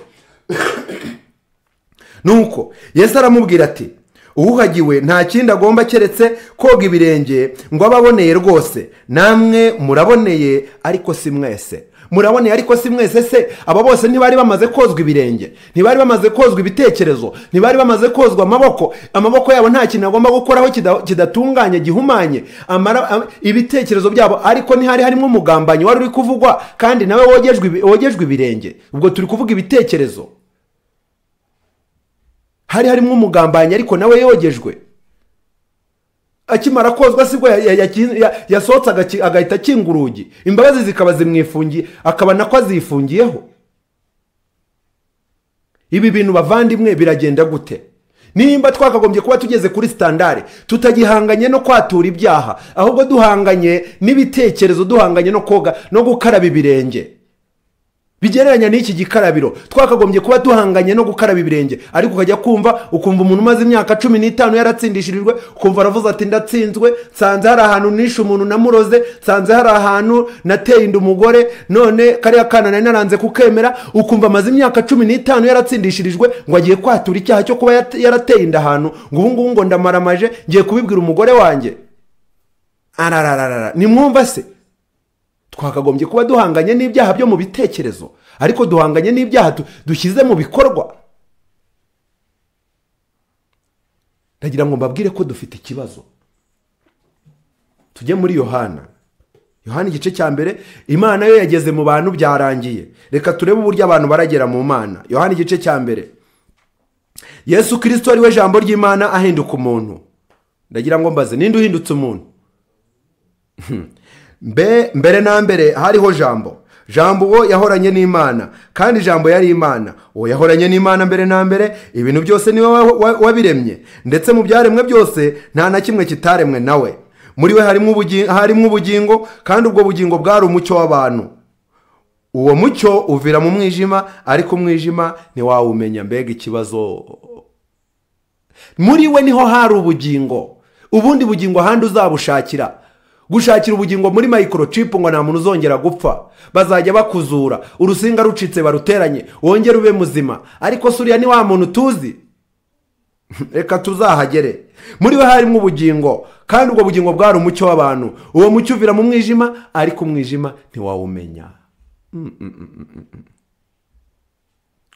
nuko Yesu aramubwira ati uwuhagiwe nta kindi agomba keretse koga ibirenge ngo abe aboneye rwose namwe muraboneye ariko si mwese muraboneye ariko si mwese se aba bose ntibari bamaze kozwa ibirenge ntibari bamaze kozwa ibitekerezo ntibari bamaze kozwa amaboko amaboko yabo nta kintu agomba gukoraho kidatunganye gihumanye ibitekerezo byabo ariko ntihari harimo umugambanyi wari uri kuvugwa kandi nawe wogejwe ibirenge ubwo turi kuvuga ibitekerezo hari harimo umugambanyi ariko nawe yogejwe akimara kozwa sibwo yasohotse agahita akinga urugi imbabazi zikaba zimwifungiye akaba nako azifungiyeho ibi bintu bavandimwe biragenda gute nimba twakagombye kuba tugeze kuri sitandari tutagihanganye no kwatura ibyaha ahubwo duhanganye n'ibitekerezo duhanganye no koga no gukaraba ibirenge bigereranya n'iki gikarabiro twakagombye kuba duhanganye no gukaraba ibirenge ariko ukajya kumva ukumva umuntu umaze imyaka cumi n'itanu yaratsindishirijwe ukumva aravuze ati ndatsinzwe nsanze hari ahantu nishe umuntu namuroze nsanze hari ahantu nateye inda umugore none kariya kana nari naranze kukemera ukumva amaze imyaka cumi n'itanu yaratsindishirijwe ngo agiye kwatura icyaha cyo kuba yarateye inda ahantu ngo ubu ngubu ngo ndamaramaje ngiye kubibwira umugore wanjye ararararara nimwumva se twakagombye kuba duhanganye n'ibyaha byo mu bitekerezo ariko duhanganye n'ibyaha dushyize mu bikorwa ndagira ngo mbabwire ko dufite ikibazo tujye muri yohana yohana igice cya mbere imana yo yageze mu bantu byarangiye reka turebe uburyo abantu baragera mu mana yohana igice cya mbere yesu kirisito ari jambo ry'imana ahinduka umuntu ndagira ngo mbaze ninde uhindutse umuntu hmm. Mbe mbere na mbere hariho jambo jambo uwo yahoranye n'imana kandi jambo yari imana uwo yahoranye n'imana mbere na mbere ibintu byose niwe wabiremye ndetse mu byaremwe byose nta na kimwe kitaremwe nawe muri we harimo ubugingo kandi ubwo bugingo bwari umucyo w'abantu uwo mucyo uvira mu mwijima ariko umwijima ntiwawumenya mbega ikibazo muri we niho hari ubugingo ubundi bugingo ahandi uzabushakira gushakira ubugingo muri microchip ngo nta muntu uzongera gupfa bazajya bakuzura urusinga rucitse baruteranye wongere ube muzima ariko suriya ni wa muntu tuzi reka tuzahagere muri we harimo ubugingo kandi ubwo bugingo bwari umucyo w'abantu uwo mucyo uvira mu mwijima ariko umwijima ntiwawumenya mm, mm, mm,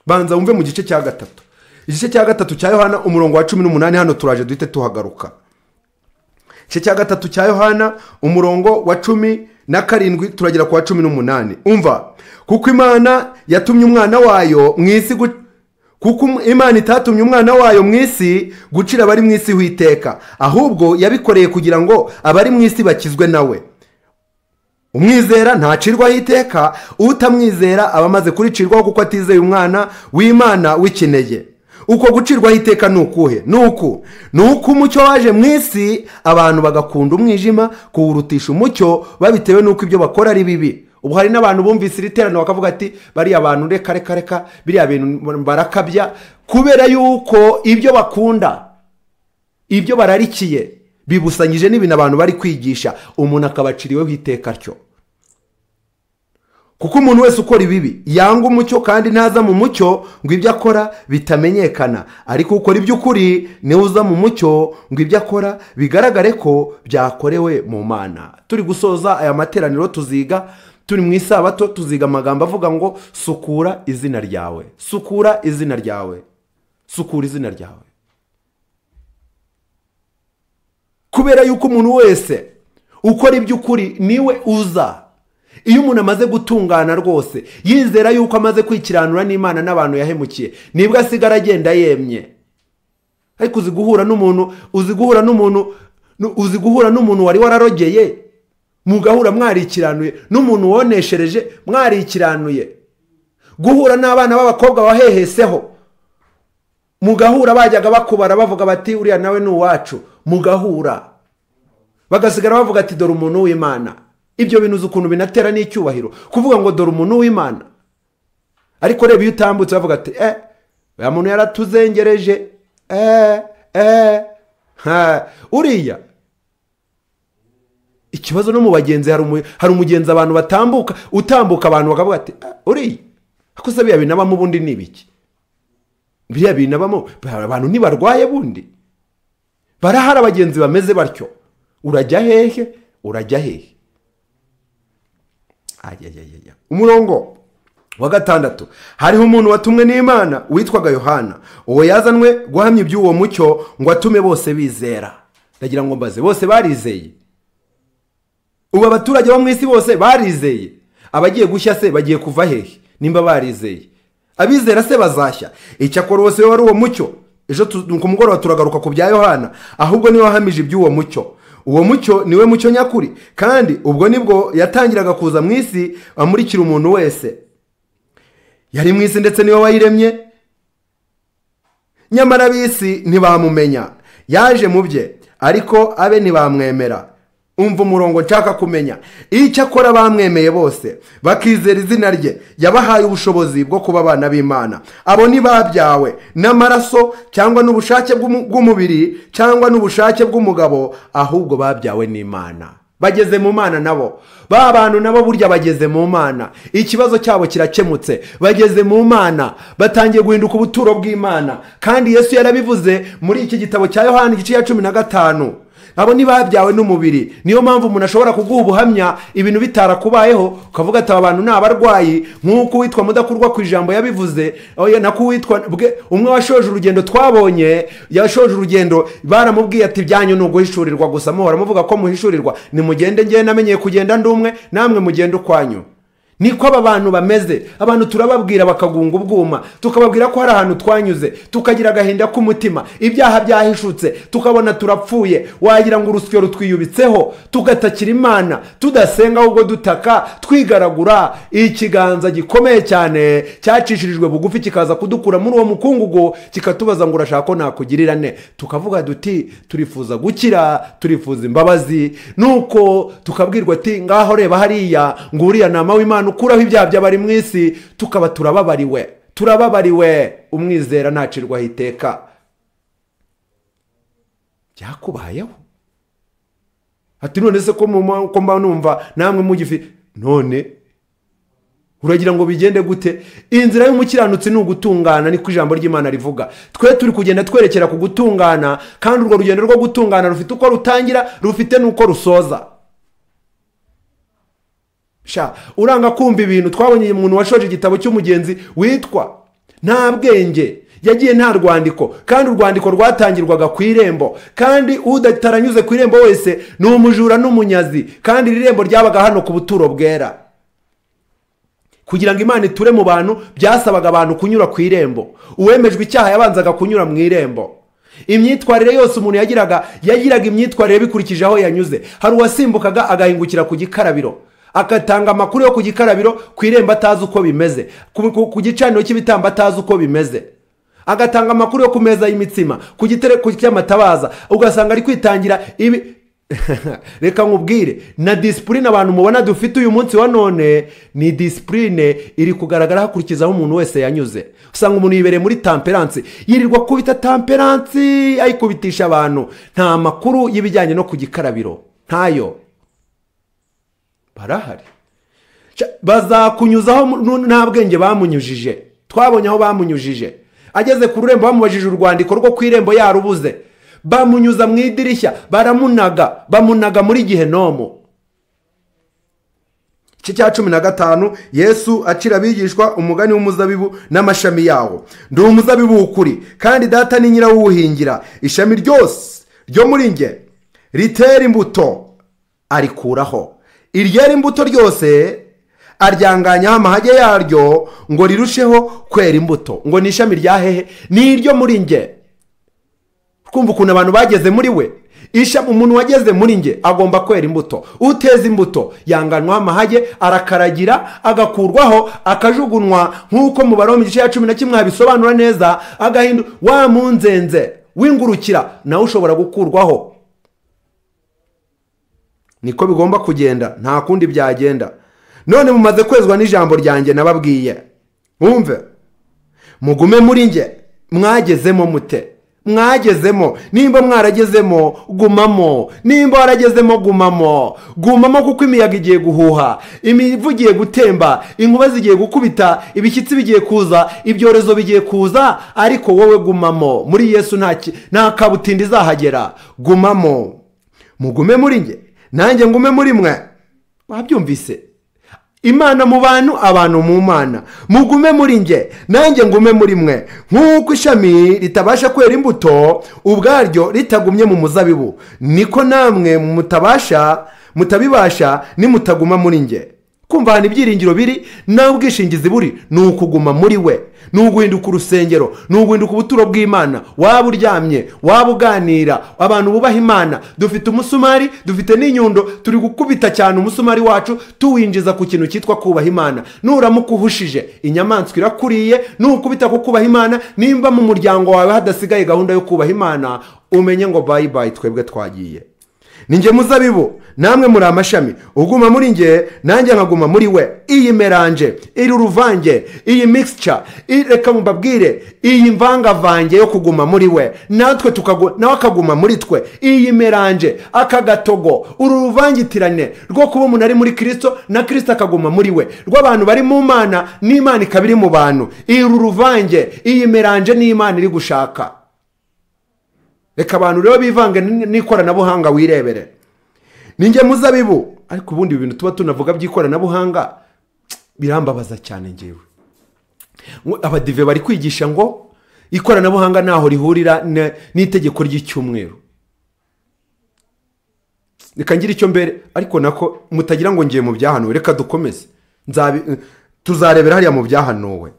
banza wumve mu gice cya gatatu igice cya gatatu cya yohana umurongo wa cumi n'umunani hano turaje duhite tuhagaruka igice cya gatatu cya yohana umurongo wa cumi na karindwi turagera ku wa cumi n'umunani umva kuko imana yatumye umwana wayo mu isi kuko um-, imana itatumye umwana wayo mu isi gucira abari mu isi witeka ahubwo yabikoreye kugira ngo abari mu isi bakizwe nawe umwizera ntacirwaho iteka utamwizera aba amaze kuricirwaho kuko atizeye umwana w'imana wikeneye uko gucirwaho iteka ni ukuhe ni uku ni uko umucyo waje mu isi abantu bagakunda umwijima kuwurutisha umucyo babitewe n'uko ibyo bakora ari bibi ubu hari n'abantu bumvise iri terano bakavuga ati bariya bantu reka reka reka biriya bintu barakabya kubera yuko ibyo bakunda ibyo bararikiye bibusanyije n'ibintu abantu bari kwigisha umuntu akabaciriweho iteka atyo kuko umuntu wese ukora ibibi yanga umucyo kandi ntaza mu mucyo ngo ibyo akora bitamenyekana ariko ukora iby'ukuri niwe uza mu mucyo ngo ibyo akora bigaragare ko byakorewe mu mana turi gusoza aya materaniro tuziga turi mu isabato tuziga amagambo avuga ngo sukura izina ryawe sukura izina ryawe sukura izina ryawe kubera yuko umuntu wese ukora iby'ukuri niwe uza iyo umuntu amaze gutungana rwose yizera yuko amaze kwikiranura n'imana n'abantu yahemukiye nibwo asigara agenda yemye ariko uzi guhura n'umuntu uzi guhura n'umuntu uzi guhura n'umuntu wari wararogeye mugahura mwarikiranuye n'umuntu woneshereje mwarikiranuye guhura n'abana b'abakobwa waheheseho mugahura bajyaga bakubara bavuga bati uriya nawe ni uwacu mugahura bagasigara bavuga ati dore umuntu w'imana ibyo bintu uzi ukuntu binatera n'icyubahiro kuvuga ngo dore umuntu w'imana ariko reba iyo utambutse bavuga ati eh uriya muntu yaratuzengereje eh eh uriya ikibazo no mu bagenzi hari umugenzi abantu batambuka utambuka abantu bakavuga ati eh, uriya ako se biriya binabamo ubundi ni ibiki biriya binabamo abantu ntibarwaye bundi barahari abagenzi bameze batyo urajya hehe urajya hehe Ah, umurongo wa gatandatu hariho umuntu watumwe n'imana witwaga yohana uwo yazanwe guhamya iby'uwo mucyo ngo atume bose bizera ndagira ngo mbaze bose barizeye ubu abaturage bo mu isi bose barizeye abagiye gushya se bagiye kuva hehe nimba barizeye abizera se bazashya icyakora bose se wari uwo mucyo ejo ku mugoroba turagaruka ku bya yohana ahubwo niwe wahamije iby'uwo mucyo uwo mucyo niwe mucyo nyakuri kandi ubwo nibwo yatangiraga kuza mu isi amurikira umuntu wese yari mu isi ndetse niwe wayiremye nyamara ab'isi ntibamumenya yaje mu bye ariko abe ntibamwemera umva umurongo nshaka kumenya icyo akora bamwemeye bose bakizera izina rye yabahaye ubushobozi bwo kuba abana b'imana abo ni n'amaraso cyangwa n'ubushake bw'umubiri cyangwa n'ubushake bw'umugabo ahubwo babyawe n'imana bageze mu mana nabo ba bantu nabo burya bageze mu mana ikibazo cyabo kirakemutse bageze mu mana batangiye guhinduka ubuturo bw'imana kandi yesu yarabivuze muri iki gitabo cya yohani igice cya cumi na gatanu abo ni babyawe n'umubiri niyo mpamvu umuntu ashobora kuguha ubuhamya ibintu bitarakubayeho ukavuga ati abantu ni abarwayi nk'uko uwitwa mudakurwa ku ijambo yabivuze oh nako uwitwa umwe washoje urugendo twabonye yashoje urugendo baramubwiye ati ibyanyu ni uguhishurirwa gusa muhora muvuga ko muhishurirwa nimugende ngende namenye kugenda ndi umwe namwe mugende ukwanyu niko aba bantu bameze abantu turababwira bakagunga ubwuma tukababwira ko hari ahantu twanyuze tukagira agahinda k'umutima ibyaha byahishutse tukabona turapfuye wagira ngo urusyo rutwiyubitseho tugatakira imana tudasenga ahubwo dutaka twigaragura ikiganza gikomeye cyane cyacishijwe bugufi kikaza kudukura muri uwo mukungugu kikatubaza ngo urashaka ko nakugirira ne tukavuga duti turifuza gukira turifuza imbabazi nuko tukabwirwa ati ngaho reba hariya ngo uriya ni w'imana rukuraho ibyaha by'abari mu isi tukaba turababariwe turababariwe umwizera ntacirwaho iteka byakubayeho ati none se ko mba numva namwe mugifi none uragira ngo bigende gute inzira y'umukiranutsi ni ugutungana niko ijambo ry'imana rivuga twe turi kugenda twerekera ku gutungana kandi urwo rugendo rwo gutungana rufite uko rutangira rufite n'uko rusoza sha uranga kumva ibintu twabonye umuntu washoje igitabo cy'umugenzi witwa nta bwenge yagiye nta rwandiko kandi urwandiko rwatangirwaga ku irembo kandi udataranyuze ku irembo wese ni umujura n'umunyazi kandi iri rembo ryabaga hano ku buturo bwera kugira ngo imana iture mu bantu byasabaga abantu kunyura ku irembo uwemejwe icyaha yabanzaga kunyura mu irembo imyitwarire yose umuntu yagiraga yagiraga imyitwarire bikurikije aho yanyuze hari uwasimbukaga agahingukira ku gikarabiro agatanga amakuru yo ku gikarabiro ku irembo atazi uko bimeze ku gicaniro cy'ibitambo atazi uko bimeze agatanga amakuru yo ku meza y'imitsima ku gitereko cy'amatabaza ugasanga ari kwitangira ibi reka nkubwire na disipurine abantu mubona dufite uyu munsi wa none ni disipurine iri kugaragara hakurikiza umuntu wese yanyuze usanga umuntu yibereye muri tamperansi yirirwa kubita tamperansi ayikubitisha abantu nta makuru y'ibijyanye no ku gikarabiro ntayo barahari bazakunyuzaho nta bwenge bamunyujije twabonye aho bamunyujije ageze ku rurembo bamubajije urwandiko rwo ku irembo yarubuze bamunyuza mu idirishya baramunaga bamunaga muri gihenomo iki cya cumi na gatanu yesu acira abigishwa umugani w'umuzabibu n'amashami yawo ndi umuzabibu w'ukuri kandi data ni nyirawuhingira ishami ryose ryo muri nge ritera imbuto arikuraho iryera imbuto ryose aryanganyaho amahage yaryo ngo rirusheho kwera imbuto ngo ni ishami rya hehe ni iryo muri nge twumva ukuntu abantu bageze muri we ishami umuntu wageze muri nge agomba kwera imbuto uteza imbuto yanganwaho amahage arakaragira agakurwaho akajugunywa nk'uko mu wo mu gice cya cumi na kimwe habisobanura neza agahindu wa munzenze wingurukira nawe ushobora gukurwaho niko bigomba kugenda nta kundi byagenda none mumaze kwezwa n'ijambo ryanjye nababwiye wumve mugume muri njye mwagezemo mute mwagezemo nimba mwaragezemo gumamo nimba waragezemo gumamo gumamo kuko imiyaga igiye guhuha imivu igiye gutemba inkuba zigiye gukubita ibishyitsi bigiye kuza ibyorezo bigiye kuza ariko wowe gumamo muri yesu nta kabutindi izahagera gumamo mugume muri njye nanjye ngume muri mwe wabyumvise imana mu bantu abantu mu mana mugume muri nge nanjye ngume muri mwe nk'uko ishami ritabasha kwera imbuto ubwaryo ritagumye mu muzabibu niko namwe mutabasha mutabibasha nimutaguma muri nge kumva ahantu ibyiringiro biri nawe ubwishingizi buri ni ukuguma muri we ni uguhinduka urusengero ni uguhinduka ubuturo bw'imana waba uryamye waba uganira abantu bubaha imana dufite umusumari dufite n'inyundo turi gukubita cyane umusumari wacu tuwinjiza ku kintu cyitwa kubaha imana nuramuka uhushije inyamaswa irakuriye nukubita ku kubaha imana nimba mu muryango wawe hadasigaye gahunda yo kubaha imana umenye ngo bayi bayi twebwe twagiye ninjye muzabibu namwe muri amashami uguma muri nge nanjye nkaguma muri we iyi meranje iri uruvange iyi mixture reka mubabwire iyi mvangavange yo kuguma muri we natwe nawe akaguma muri twe iyi meranje aka gatogo uru ruvangitirane rwo kuba umuntu ari muri kirisito na kirisito akaguma muri we rw'abantu bari mu mana n'imana ikaba iri mu bantu iri uruvange iyi meranje n'imana iri gushaka reka abantu rero bivange n'ikoranabuhanga wirebere ninjye muzabibu ariko ubundi ibintu tuba tunavuga by'ikoranabuhanga birambabaza cyane ngewe abadive bari kwigisha ngo ikoranabuhanga ntaho rihurira n'itegeko ry'icyumweru reka ngira icyo mbere ariko nako mutagira ngo ngiye mu byahanuwe reka dukomeze tuzarebera hariya mu byahanuwe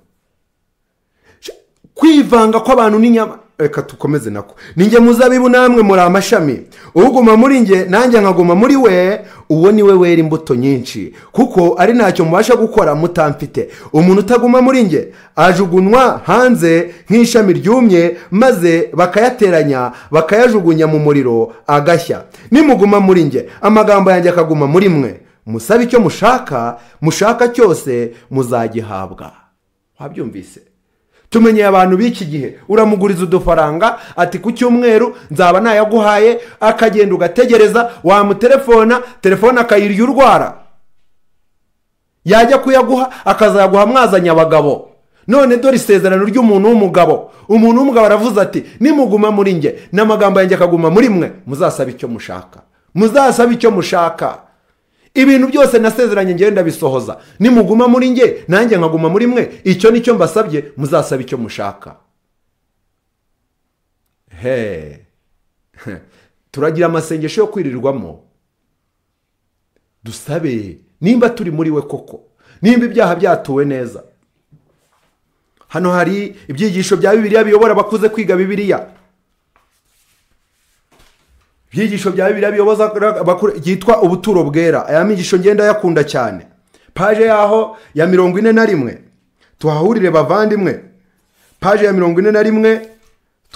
kwivanga kw'abantu n'inyama reka tukomeze nako ninjye muzabibu namwe muri amashami uguma muri njye nanjye nkaguma muri we uwo ni we wera imbuto nyinshi kuko ari ntacyo mubasha gukora mutamfite umuntu utaguma muri njye ajugunywa hanze nk'ishami ryumye maze bakayateranya bakayajugunya mu muriro agashya nimuguma muri njye amagambo yanjye akaguma muri mwe musabe icyo mushaka mushaka cyose muzagihabwa wabyumvise tumenyeye abantu b'iki gihe uramuguriza udufaranga ati ku cyumweru nzaba nayaguhaye akagenda ugategereza wamutelefona telefone akayirya urwara yajya kuyaguha akazaguha mwazanye abagabo none dore isezerano ry'umuntu w'umugabo umuntu w'umugabo aravuze ati nimuguma muri njye n'amagambo yanjye akaguma muri mwe muzasaba icyo mushaka muzasaba icyo mushaka ibintu byose nasezeranye ngenda ndabisohoza nimuguma muri nge nanjye nkaguma muri mwe icyo nicyo mbasabye muzasaba icyo mushaka he turagira amasengesho yo kwirirwamo dusabe nimba turi muri we koko nimba ibyaha byatuwe neza hano hari ibyigisho bya bibiliya biyobora abakuze kwiga bibiliya ibyigisho bya bibiriya biyoboza byitwa ubuturo bwera aya migisho ngenda yakunda cyane paje yaho ya mirongo ine na rimwe tuhahurire bavandimwe paje ya mirongo ine na rimwe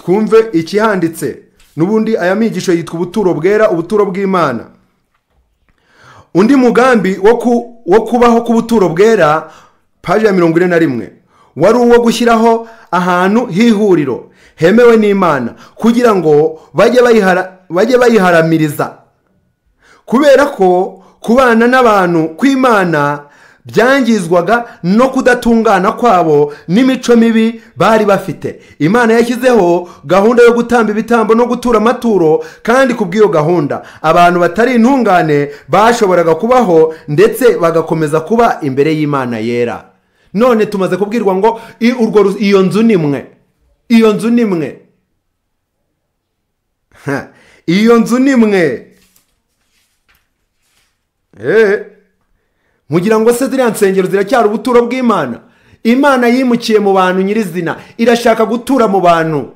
twumve ikihanditse n'ubundi aya migisho yitwa ubuturo bwera ubuturo bw'imana undi mugambi wo kubaho k'ubuturo bwera paje ya mirongo ine na rimwe wari uwo gushyiraho ahantu h'ihuriro hemewe n'imana kugira ngo bajye bayihara bajye bayiharamiriza kubera ko kubana n'abantu kw'imana byangizwaga no kudatungana kwabo n'imico mibi bari bafite imana yashyizeho gahunda yo gutamba ibitambo no gutura amaturo kandi ku bw'iyo gahunda abantu batari intungane bashoboraga kubaho ndetse bagakomeza kuba imbere y'imana yera none tumaze kubwirwa ngo iyo nzu ni imwe iyo nzu ni imwe iyo nzu ni imwe eh. mugira ngo se ziriya nsengero ziracyari ubuturo bw'imana imana yimukiye mu bantu nyirizina irashaka gutura mu bantu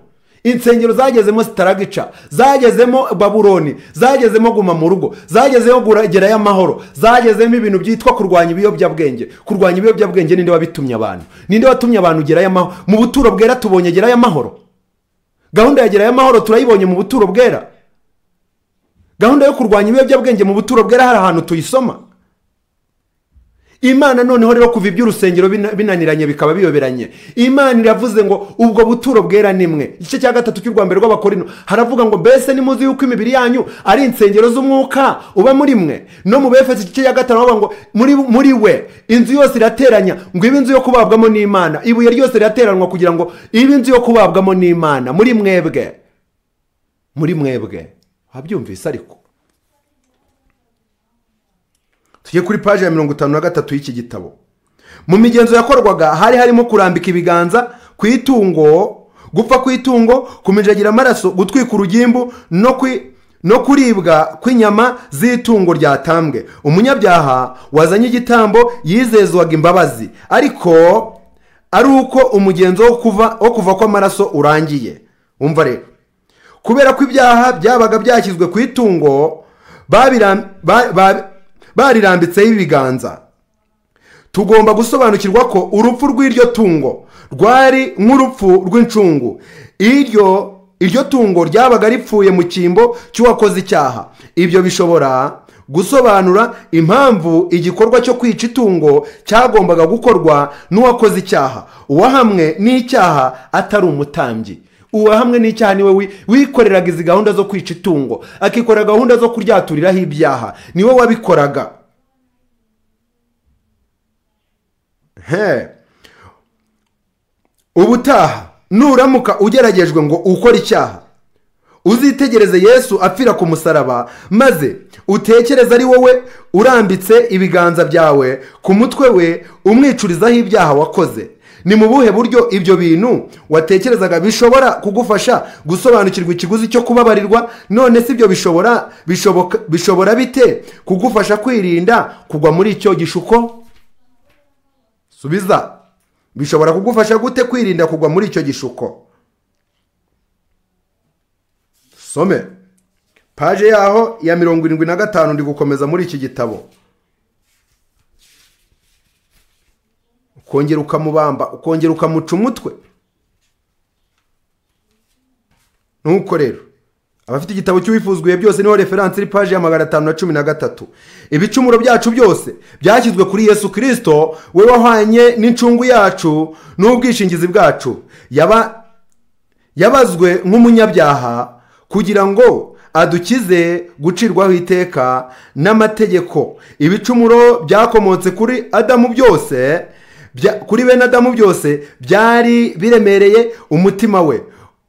insengero zagezemo sitaragica zagezemo baburoni zagezemo guma mu rugo zagezemo gerayo amahoro zagezemo ibintu byitwa kurwanya ibiyobyabwenge kurwanya ibiyobyabwenge ninde wabitumye abantu ninde watumye abantu gerayo amahoro mu buturo bwera tubonye gerayo amahoro gahunda ya gerayo amahoro turayibonye mu buturo bwera gahunda yo kurwanya ibiyobyabwenge mu buturo bwera hari ahantu tuyisoma imana noneho rero kuva iby'urusengero binaniranye bikaba biyoberanye imana iravuze ngo ubwo buturo bwera nimwe igice cya gatatu cy'u rwanda rw'abakorino haravuga ngo mbese nimuzi yuko imibiri yanyu ari insengero z'umwuka uba muri mwe no mu befeze igice cya gatanu ngo muri we inzu yose irateranya ngo ibe inzu yo kubabwamo n'imana ibuye ryose rirateranwa kugira ngo ibe inzu yo kubabwamo n'imana muri mwebwe muri mwebwe wabyumvise ariko tujye kuri paji ya mirongo itanu na gatatu y'iki gitabo mu migenzo yakorwaga hari harimo kurambika ibiganza ku itungo gupfa ku itungo kuminjagira amaraso gutwika urugimbu no kuribwa kw'inyama z'itungo ryatambwe umunyabyaha wazanye igitambo yizezwaga imbabazi ariko ari uko umugenzo wo kuva kw'amaraso urangiye umva rero kubera ko ibyaha byabaga byashyizwe ku itungo barirambitseho ibiganza tugomba gusobanukirwa ko urupfu rw'iryo tungo rwari nk'urupfu rw'incungu iryo iryo tungo ryabaga ripfuye mu cyimbo cy'uwakoze icyaha ibyo bishobora gusobanura impamvu igikorwa cyo kwica itungo cyagombaga gukorwa n'uwakoze icyaha uwahamwe n'icyaha atari umutambyi uba hamwe n'icyaha niwe wikoreraga izi gahunda zo kwica itungo akikorera gahunda zo kuryaturiraho ibyaha niwe wabikoraga ubutaha nuramuka ugeragejwe ngo ukore icyaha uzitegereze yesu apfira ku musaraba maze utekereze ari wowe urambitse ibiganza byawe ku mutwe we umwicurizaho ibyaha wakoze ni mu buhe buryo ibyo bintu watekerezaga bishobora kugufasha gusobanukirwa ikiguzi cyo kubabarirwa none si ibyo bishobora bishobora bite kugufasha kwirinda kugwa muri icyo gishuko subiza bishobora kugufasha gute kwirinda kugwa muri icyo gishuko some paje yaho ya mirongo irindwi na gatanu ndi gukomeza muri iki gitabo ukongera ukamubamba ukongera ukamuca umutwe nuko rero abafite igitabo cy'uwifuzwiye byose niho referanse iri paji ya magana atanu na cumi na gatatu ibicumuro byacu byose byashyizwe kuri yesu kirisito we wahwanye n'incungu yacu n'ubwishingizi bwacu yaba yabazwe nk'umunyabyaha kugira ngo adukize gucirwaho iteka n'amategeko ibicumuro byakomotse kuri adamu byose kuri bene adamu byose byari biremereye umutima we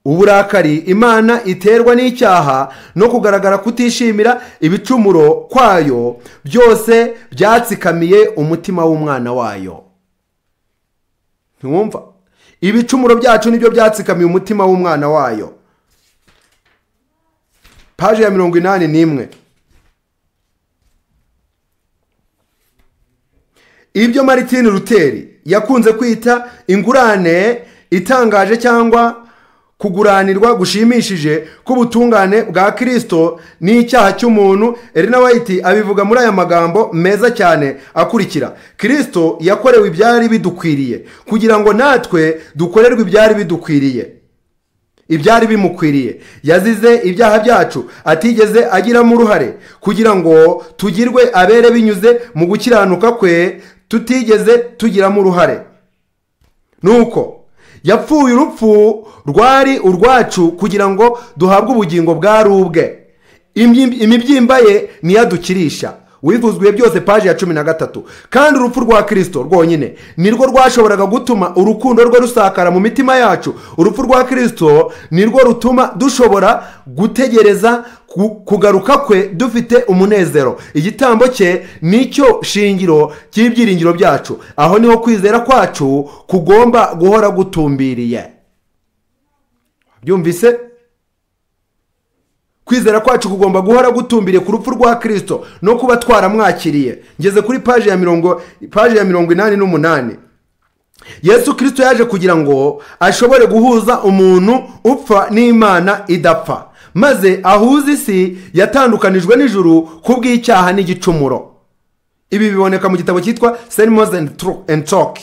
uburakari imana iterwa n'icyaha no kugaragara kutishimira ibicumuro kwayo byose byatsikamiye umutima w'umwana wayo ntiwumva ibicumuro byacu nibyo byatsikamiye umutima w'umwana wayo paji ya mirongo inani n'imwe ibyo maritine ruteri yakunze kwita ingurane itangaje cyangwa kuguranirwa gushimishije k'ubutungane bwa kirisito n'icyaha cy'umuntu Elena White abivuga muri aya magambo meza cyane akurikira kirisito yakorewe ibyari bidukwiriye kugira ngo natwe dukorerwe ibyari bidukwiriye ibyari bimukwiriye yazize ibyaha byacu atigeze agiramo uruhare kugira ngo tugirwe abere binyuze mu gukiranuka kwe tutigeze tugiramo uruhare nuko yapfuye urupfu rwari urwacu kugira ngo duhabwe ubugingo bwari ubwe imibyimba ye niyo adukirisha wivuzwe byose paji ya cumi na gatatu kandi urupfu rwa kirisito rwonyine nirwo rwashoboraga gutuma urukundo rwe rusakara mu mitima yacu urupfu rwa kirisito nirwo rutuma dushobora gutegereza kugaruka kwe dufite umunezero igitambo cye nicyo shingiro cy'ibyiringiro byacu aho niho kwizera kwacu kugomba guhora gutumbiriye byumvise kwizera kwacu kugomba guhora gutumbiriye ku rupfu rwa kirisito no kuba twaramwakiriye ngeze kuri paji ya mirongo paji ya mirongo inani n'umunani yesu kirisito yaje kugira ngo ashobore guhuza umuntu upfa n'imana idapfa maze ahuza isi yatandukanijwe n'ijuru bwicyaha n'igicumuro ibi biboneka mu gitabo cyitwa serimozi endi talk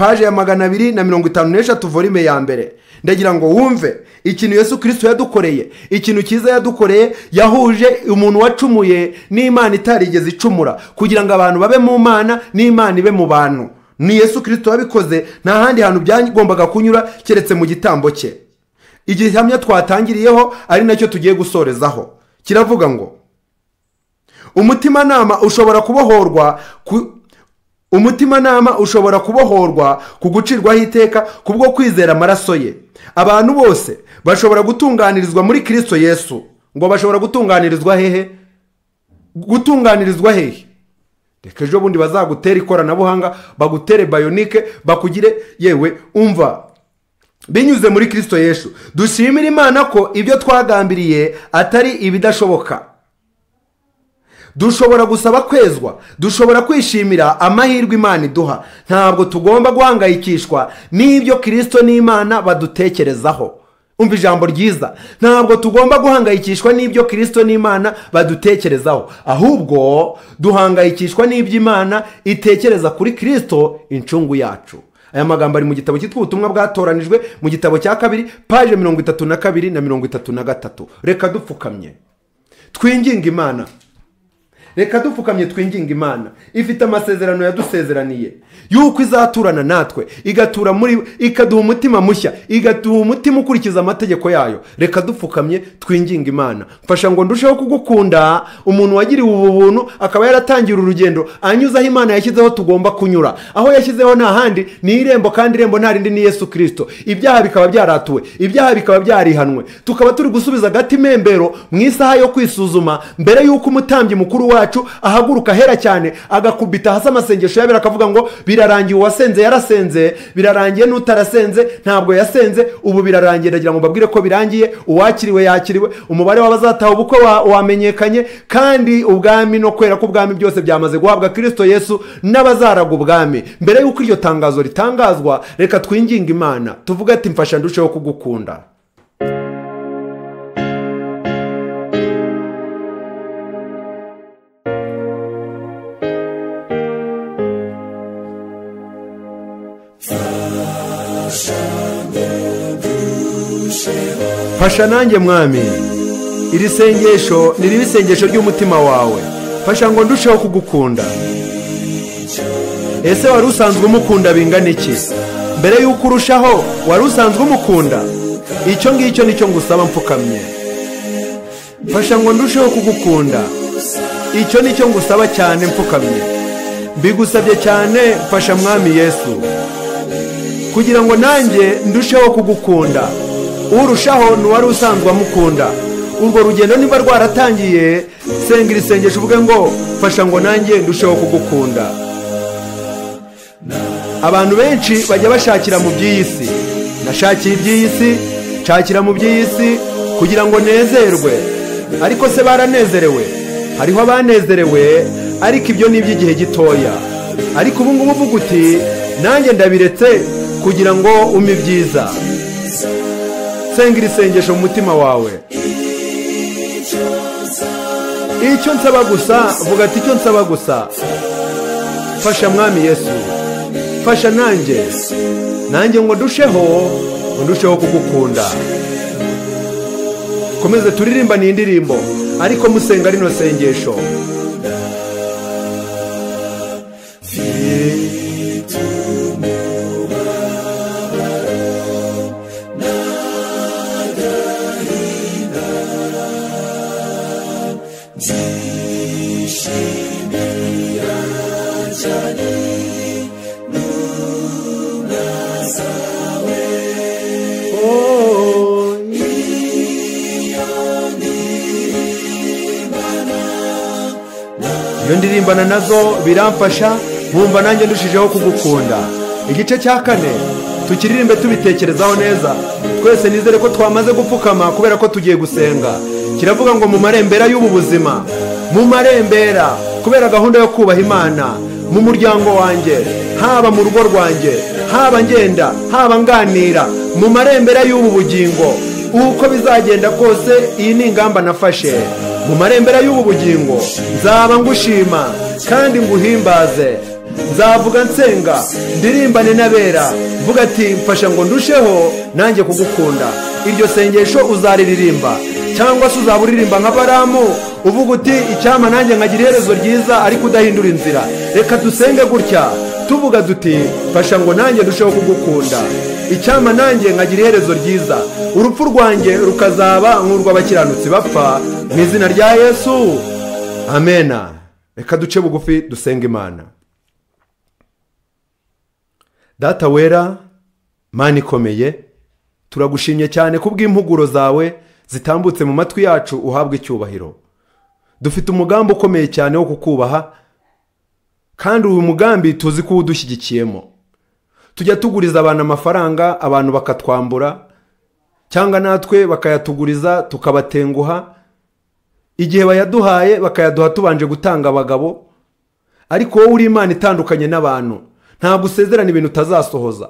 paje ya magana abiri na mirongo itanu n'eshatu volime ya mbere ndagira ngo wumve ikintu yesu kirisito yadukoreye ikintu cyiza yadukoreye yahuje umuntu wacumuye n'imana itarigeze icumura kugira ngo abantu babe mu mana n'imana ibe mu bantu ni yesu kirisito wabikoze nta handi hantu byagombaga kunyura keretse mu gitambo cye igihamya twatangiriyeho ari nacyo tugiye gusorezaho kiravuga ngo umutimanama ushobora kubohorwa ku umutimanama ushobora kubohorwa ku gucirwaho iteka kubwo kwizera amaraso ye abantu bose bashobora gutunganirizwa muri kirisito yesu ngo bashobora gutunganirizwa hehe gutunganirizwa hehe reka ejo bundi bazagutere ikoranabuhanga bagutere bayonike bakugire yewe umva binyuze muri kirisito yesu dushimira imana ko ibyo twagambiriye atari ibidashoboka dushobora gusaba kwezwa dushobora kwishimira amahirwe imana iduha ntabwo tugomba guhangayikishwa n'ibyo kirisito n'imana badutekerezaho umva ijambo ryiza ntabwo tugomba guhangayikishwa n'ibyo kirisito n'imana badutekerezaho ahubwo duhangayikishwa n'ibyo imana itekereza kuri kirisito incungu yacu aya magambo ari mu gitabo cyitwa ubutumwa bwatoranijwe mu gitabo cya kabiri paje mirongo itatu na kabiri na mirongo itatu na gatatu reka dupfukamye twinginga imana reka dupfukamye twinginga imana ifite amasezerano yadusezeraniye yuko izaturana natwe igatura muri ikaduha umutima mushya igaduha umutima ukurikiza amategeko yayo reka dupfukamye twinginga imana mfasha ngo ndusheho kugukunda umuntu wagiriwe ubu buntu akaba yaratangira urugendo anyuzaho imana yashyizeho tugomba kunyura aho yashyizeho nta handi ni irembo kandi irembo nta rindi ni yesu kirisito ibyaha bikaba byaratuwe ibyaha bikaba byarihanwe tukaba turi gusubiza agati mu isaha yo kwisuzuma mbere y'uko umutambyi mukuru wa wacu ahaguruka ahera cyane agakubita hasi amasengesho yabera akavuga ngo birarangiye uwasenze yarasenze birarangiye n'utarasenze ntabwo yasenze ubu birarangiye ndagira ngo mbabwire ko birangiye uwakiriwe yakiriwe umubare w'abazataha ubukwe wamenyekanye kandi ubwami no kwera ubwami byose byamaze guhabwa kirisito yesu n'abazaraga ubwami mbere y'uko iryo tangazo ritangazwa reka twinginge imana tuvuge ati mfasha ndusheho kugukunda fasha nanjye mwami iri sengesho ni ribi isengesho ry'umutima wawe fasha ngo ndusheho kugukunda ese wari usanzwe umukunda bingana iki mbere y'uko urushaho wari usanzwe umukunda icyo ngicyo nicyo ngusaba mpfukamye fasha ngo ndusheho kugukunda icyo nicyo ngusaba cyane mpfukamye mbigusabye cyane fasha mwami yesu kugira ngo nanjye ndusheho kugukunda urushaho ni uwari usanzwe amukunda urwo rugendo niba rwaratangiye senga iri sengesho uvuge ngo fasha ngo nanjye ndusheho kugukunda abantu benshi bajya bashakira mu by'iyi si nashakiye iby'iyi si nshakira mu by'iyi si kugira ngo nezerwe ariko se baranezerewe hariho abanezerewe ariko ibyo ni iby'igihe gitoya ariko ubu ngubu uvuga uti nanjye ndabiretse kugira ngo ume ibyiza usenge iri sengesho mu mutima wawe icyo nsaba gusa vuga ati icyo nsaba gusa fasha mwami yesu fasha nanjye nanjye ngo ndusheho ngo ndusheho kugukunda komeze turirimba ni indirimbo ariko musenga rino sengesho kuririmbana nazo biramfasha bumva nanjye ndushijeho kugukunda igice cya kane tukiririmbe tubitekerezaho neza twese nizere ko twamaze gupfukama kubera ko tugiye gusenga kiravuga ngo mu marembera y'ubu buzima mu marembera kubera gahunda yo kubaha imana mu muryango wanjye haba mu rugo rwanjye haba ngenda haba nganira mu marembera y'ubu bugingo uko bizagenda kose iyi ni ingamba nafashe mu marembera y'ubu bugingo nzaba ngushima kandi nguhimbaze nzavuga nsenga ndirimbane n'abera vuga ati mfasha ngo ndusheho nanjye kugukunda iryo sengesho uzariririmba cyangwa se uzaba uririmba nka baramu uvuga uti icyama nanjye nkagira iherezo ryiza ariko udahindura inzira reka dusenge gutya tuvuga duti mfasha ngo nanjye ndusheho kugukunda icyampa nanjye nkagira iherezo ryiza urupfu rwanjye rukazaba nk'urw'abakiranutsi bapfa mu izina rya yesu amena reka duce bugufi dusenga imana data wera mani ikomeye turagushimye cyane kubw'impuguro zawe zitambutse mu matwi yacu uhabwa icyubahiro dufite umugambi ukomeye cyane wo kukubaha kandi uyu mugambi tuzi ko uwudushyigikiyemo tujya tuguriza abantu amafaranga abantu bakatwambura cyangwa natwe bakayatuguriza tukabatenguha igihe bayaduhaye bakayaduha tubanje gutanga abagabo ariko wowe uri imana itandukanye n'abantu ntabwo usezerana ibintu utazasohoza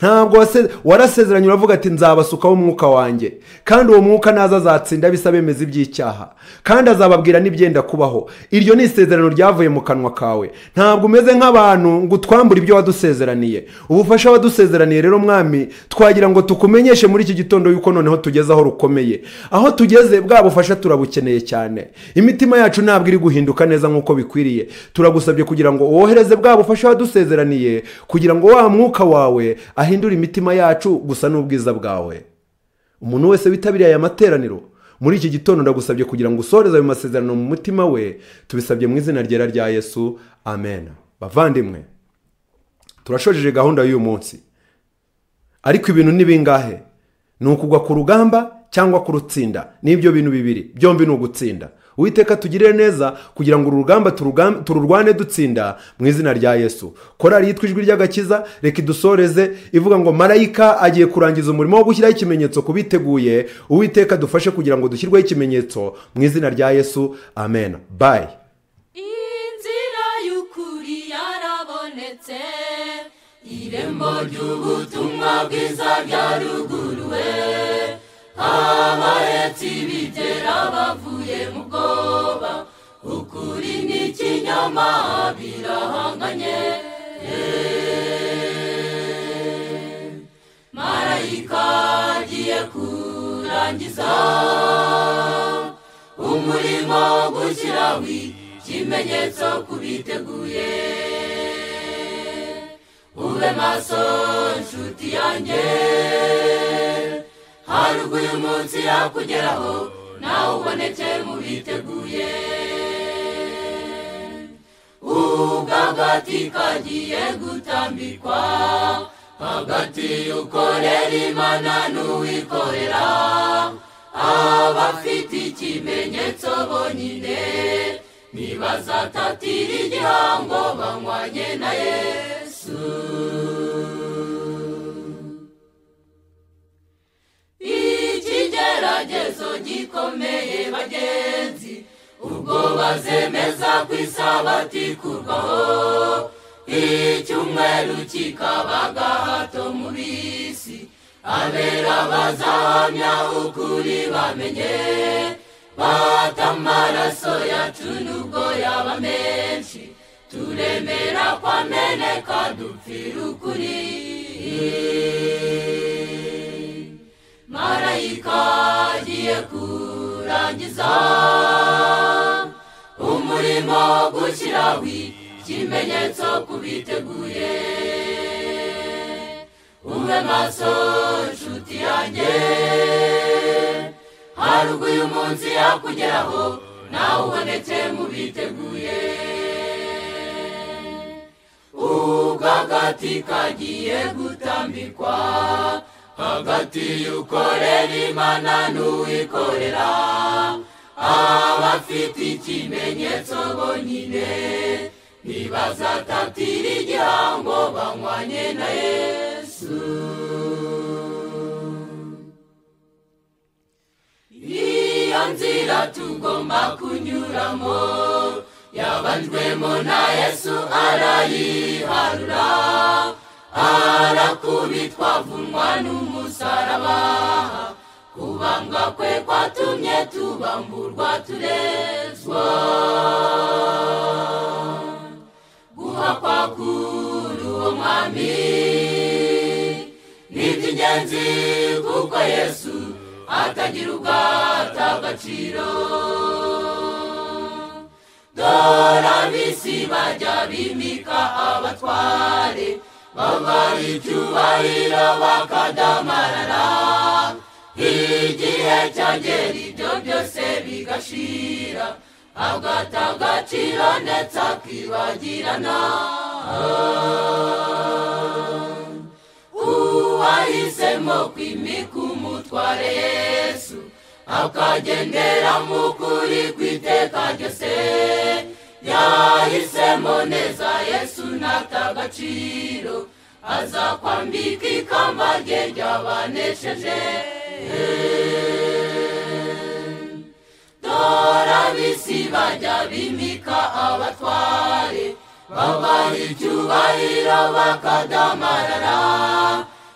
ntabwo warasezeranye uravuga ati nzabasukaho umwuka wanjye kandi uwo mwuka naza azatsinda bisa bemeza iby'icyaha kandi azababwira n'ibyenda kubaho iryo ni isezerano ryavuye mu kanwa kawe ntabwo umeze nk'abantu ngo utwambure ibyo wadusezeraniye ubufasha wadusezeraniye rero mwami twagira ngo tukumenyeshe muri iki gitondo yuko noneho tugeze aho rukomeye aho tugeze bwa bufasha turabukeneye cyane imitima yacu ntabwo iri guhinduka neza nk'uko bikwiriye turagusabye kugira ngo wohereze bwa bufasha wadusezeraniye kugira ngo wa mwuka wawe ahindura imitima yacu gusa n'ubwiza bwawe umuntu wese witabiriye aya materaniro muri iki gitondo ndagusabye kugira ngo usoreze ayo masezerano mu mutima we tubisabye mu izina ryera rya yesu amen bavandimwe turashojeje gahunda y'uyu munsi ariko ibintu nibingahe ni ukugwa ku rugamba cyangwa kurutsinda ni ibyo bintu bibiri byombi ni ugutsinda uwiteka tugirire neza kugira ngo uru rugamba tururwane dutsinda mu izina rya yesu korari yitwa ijwi ry'agakiza reka idusoreze ivuga ngo marayika agiye kurangiza umurimo wo gushyiraho ikimenyetso ku biteguye uwiteka dufashe kugira ngo dushyirweho ikimenyetso mu izina rya yesu amen bye inzira y'ukuri yarabonetse irembo ry'ubutumwa bwiza ryaruguruwe abahetsi bigera bavuye mu bwoba ukuri n'ikinyama birahanganye marayika agiye kurangiza umurimo wo gushyiraho ikimenyetso ku biteguye ube maso nshuti yanjye haruguru uyu munsi yakugeraho nawe ubonekere mu biteguye agati kagiye gutambikwa hagati y'ukorera imana n'uwikorera abafite ikimenyetso bonyine nibazatatira igihango banywanye na yesu ibigeragezo gikomeye bagenzi ubwo bazemeza ku isabato ikurwaho icyumweru kikabaga hato muri isi abera bazahamya ukuri bamenye bata amaraso yacu nubwo yaba menshi turemera kwameneka dupfira ukuri marayika agiye kurangiza umurimo wo gushyiraho ikimenyetso ku biteguye umwe maso nshuti yanjye haruguru uyu munsi yakugeraho nawe ubonetse mu biteguye ubwagati kagiye gutambikwa hagati y'ukorera imana n'uwikorera afite ikimenyetso bonyine ntibazatatira igihango banywanye na yesu iyo nzira tugomba kunyuramo yabanjwemo na yesu arayiharura arakubitwa avunwa n'umusaraba kubanga kwe kwatumye tubamburwa turezwa guha kwa kuri uwo ni iby'ingenzi kuko yesu atagira ubwata agaciro dore abisi bajya bimika abatware bamaricyubahiro bakadamarara igihe cyanjye ibyo byose bigashira agata agaciro ndetse akibagirana uwahisemo kwimika umutware yesu akagendera mu kuri kwiteka ryose yahisemo neza yesu natagaciro agaciro azakwambika ikamba rye ryabanesheje dore ab'isi bajya bimika abatware babara icyubahiro bakadamarara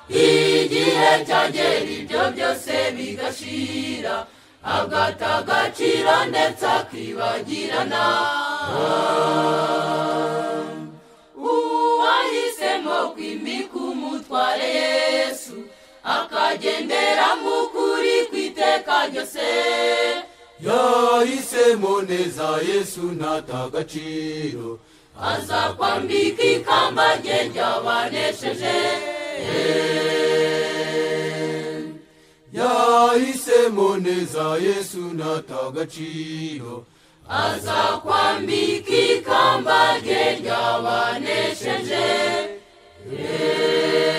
igihe cyagera ibyo byose bigashira agata agaciro ndetse akibagirana uwahisemo kwimika umutware yesu akagendera mu kuri kwiteka ryose yahisemo neza yesu ntatagaciro azakwambika ikamba rye ryabanesheje yahisemo neza yesu ntata agaciro aza kwambika ikamba rye ryabanesheje hey.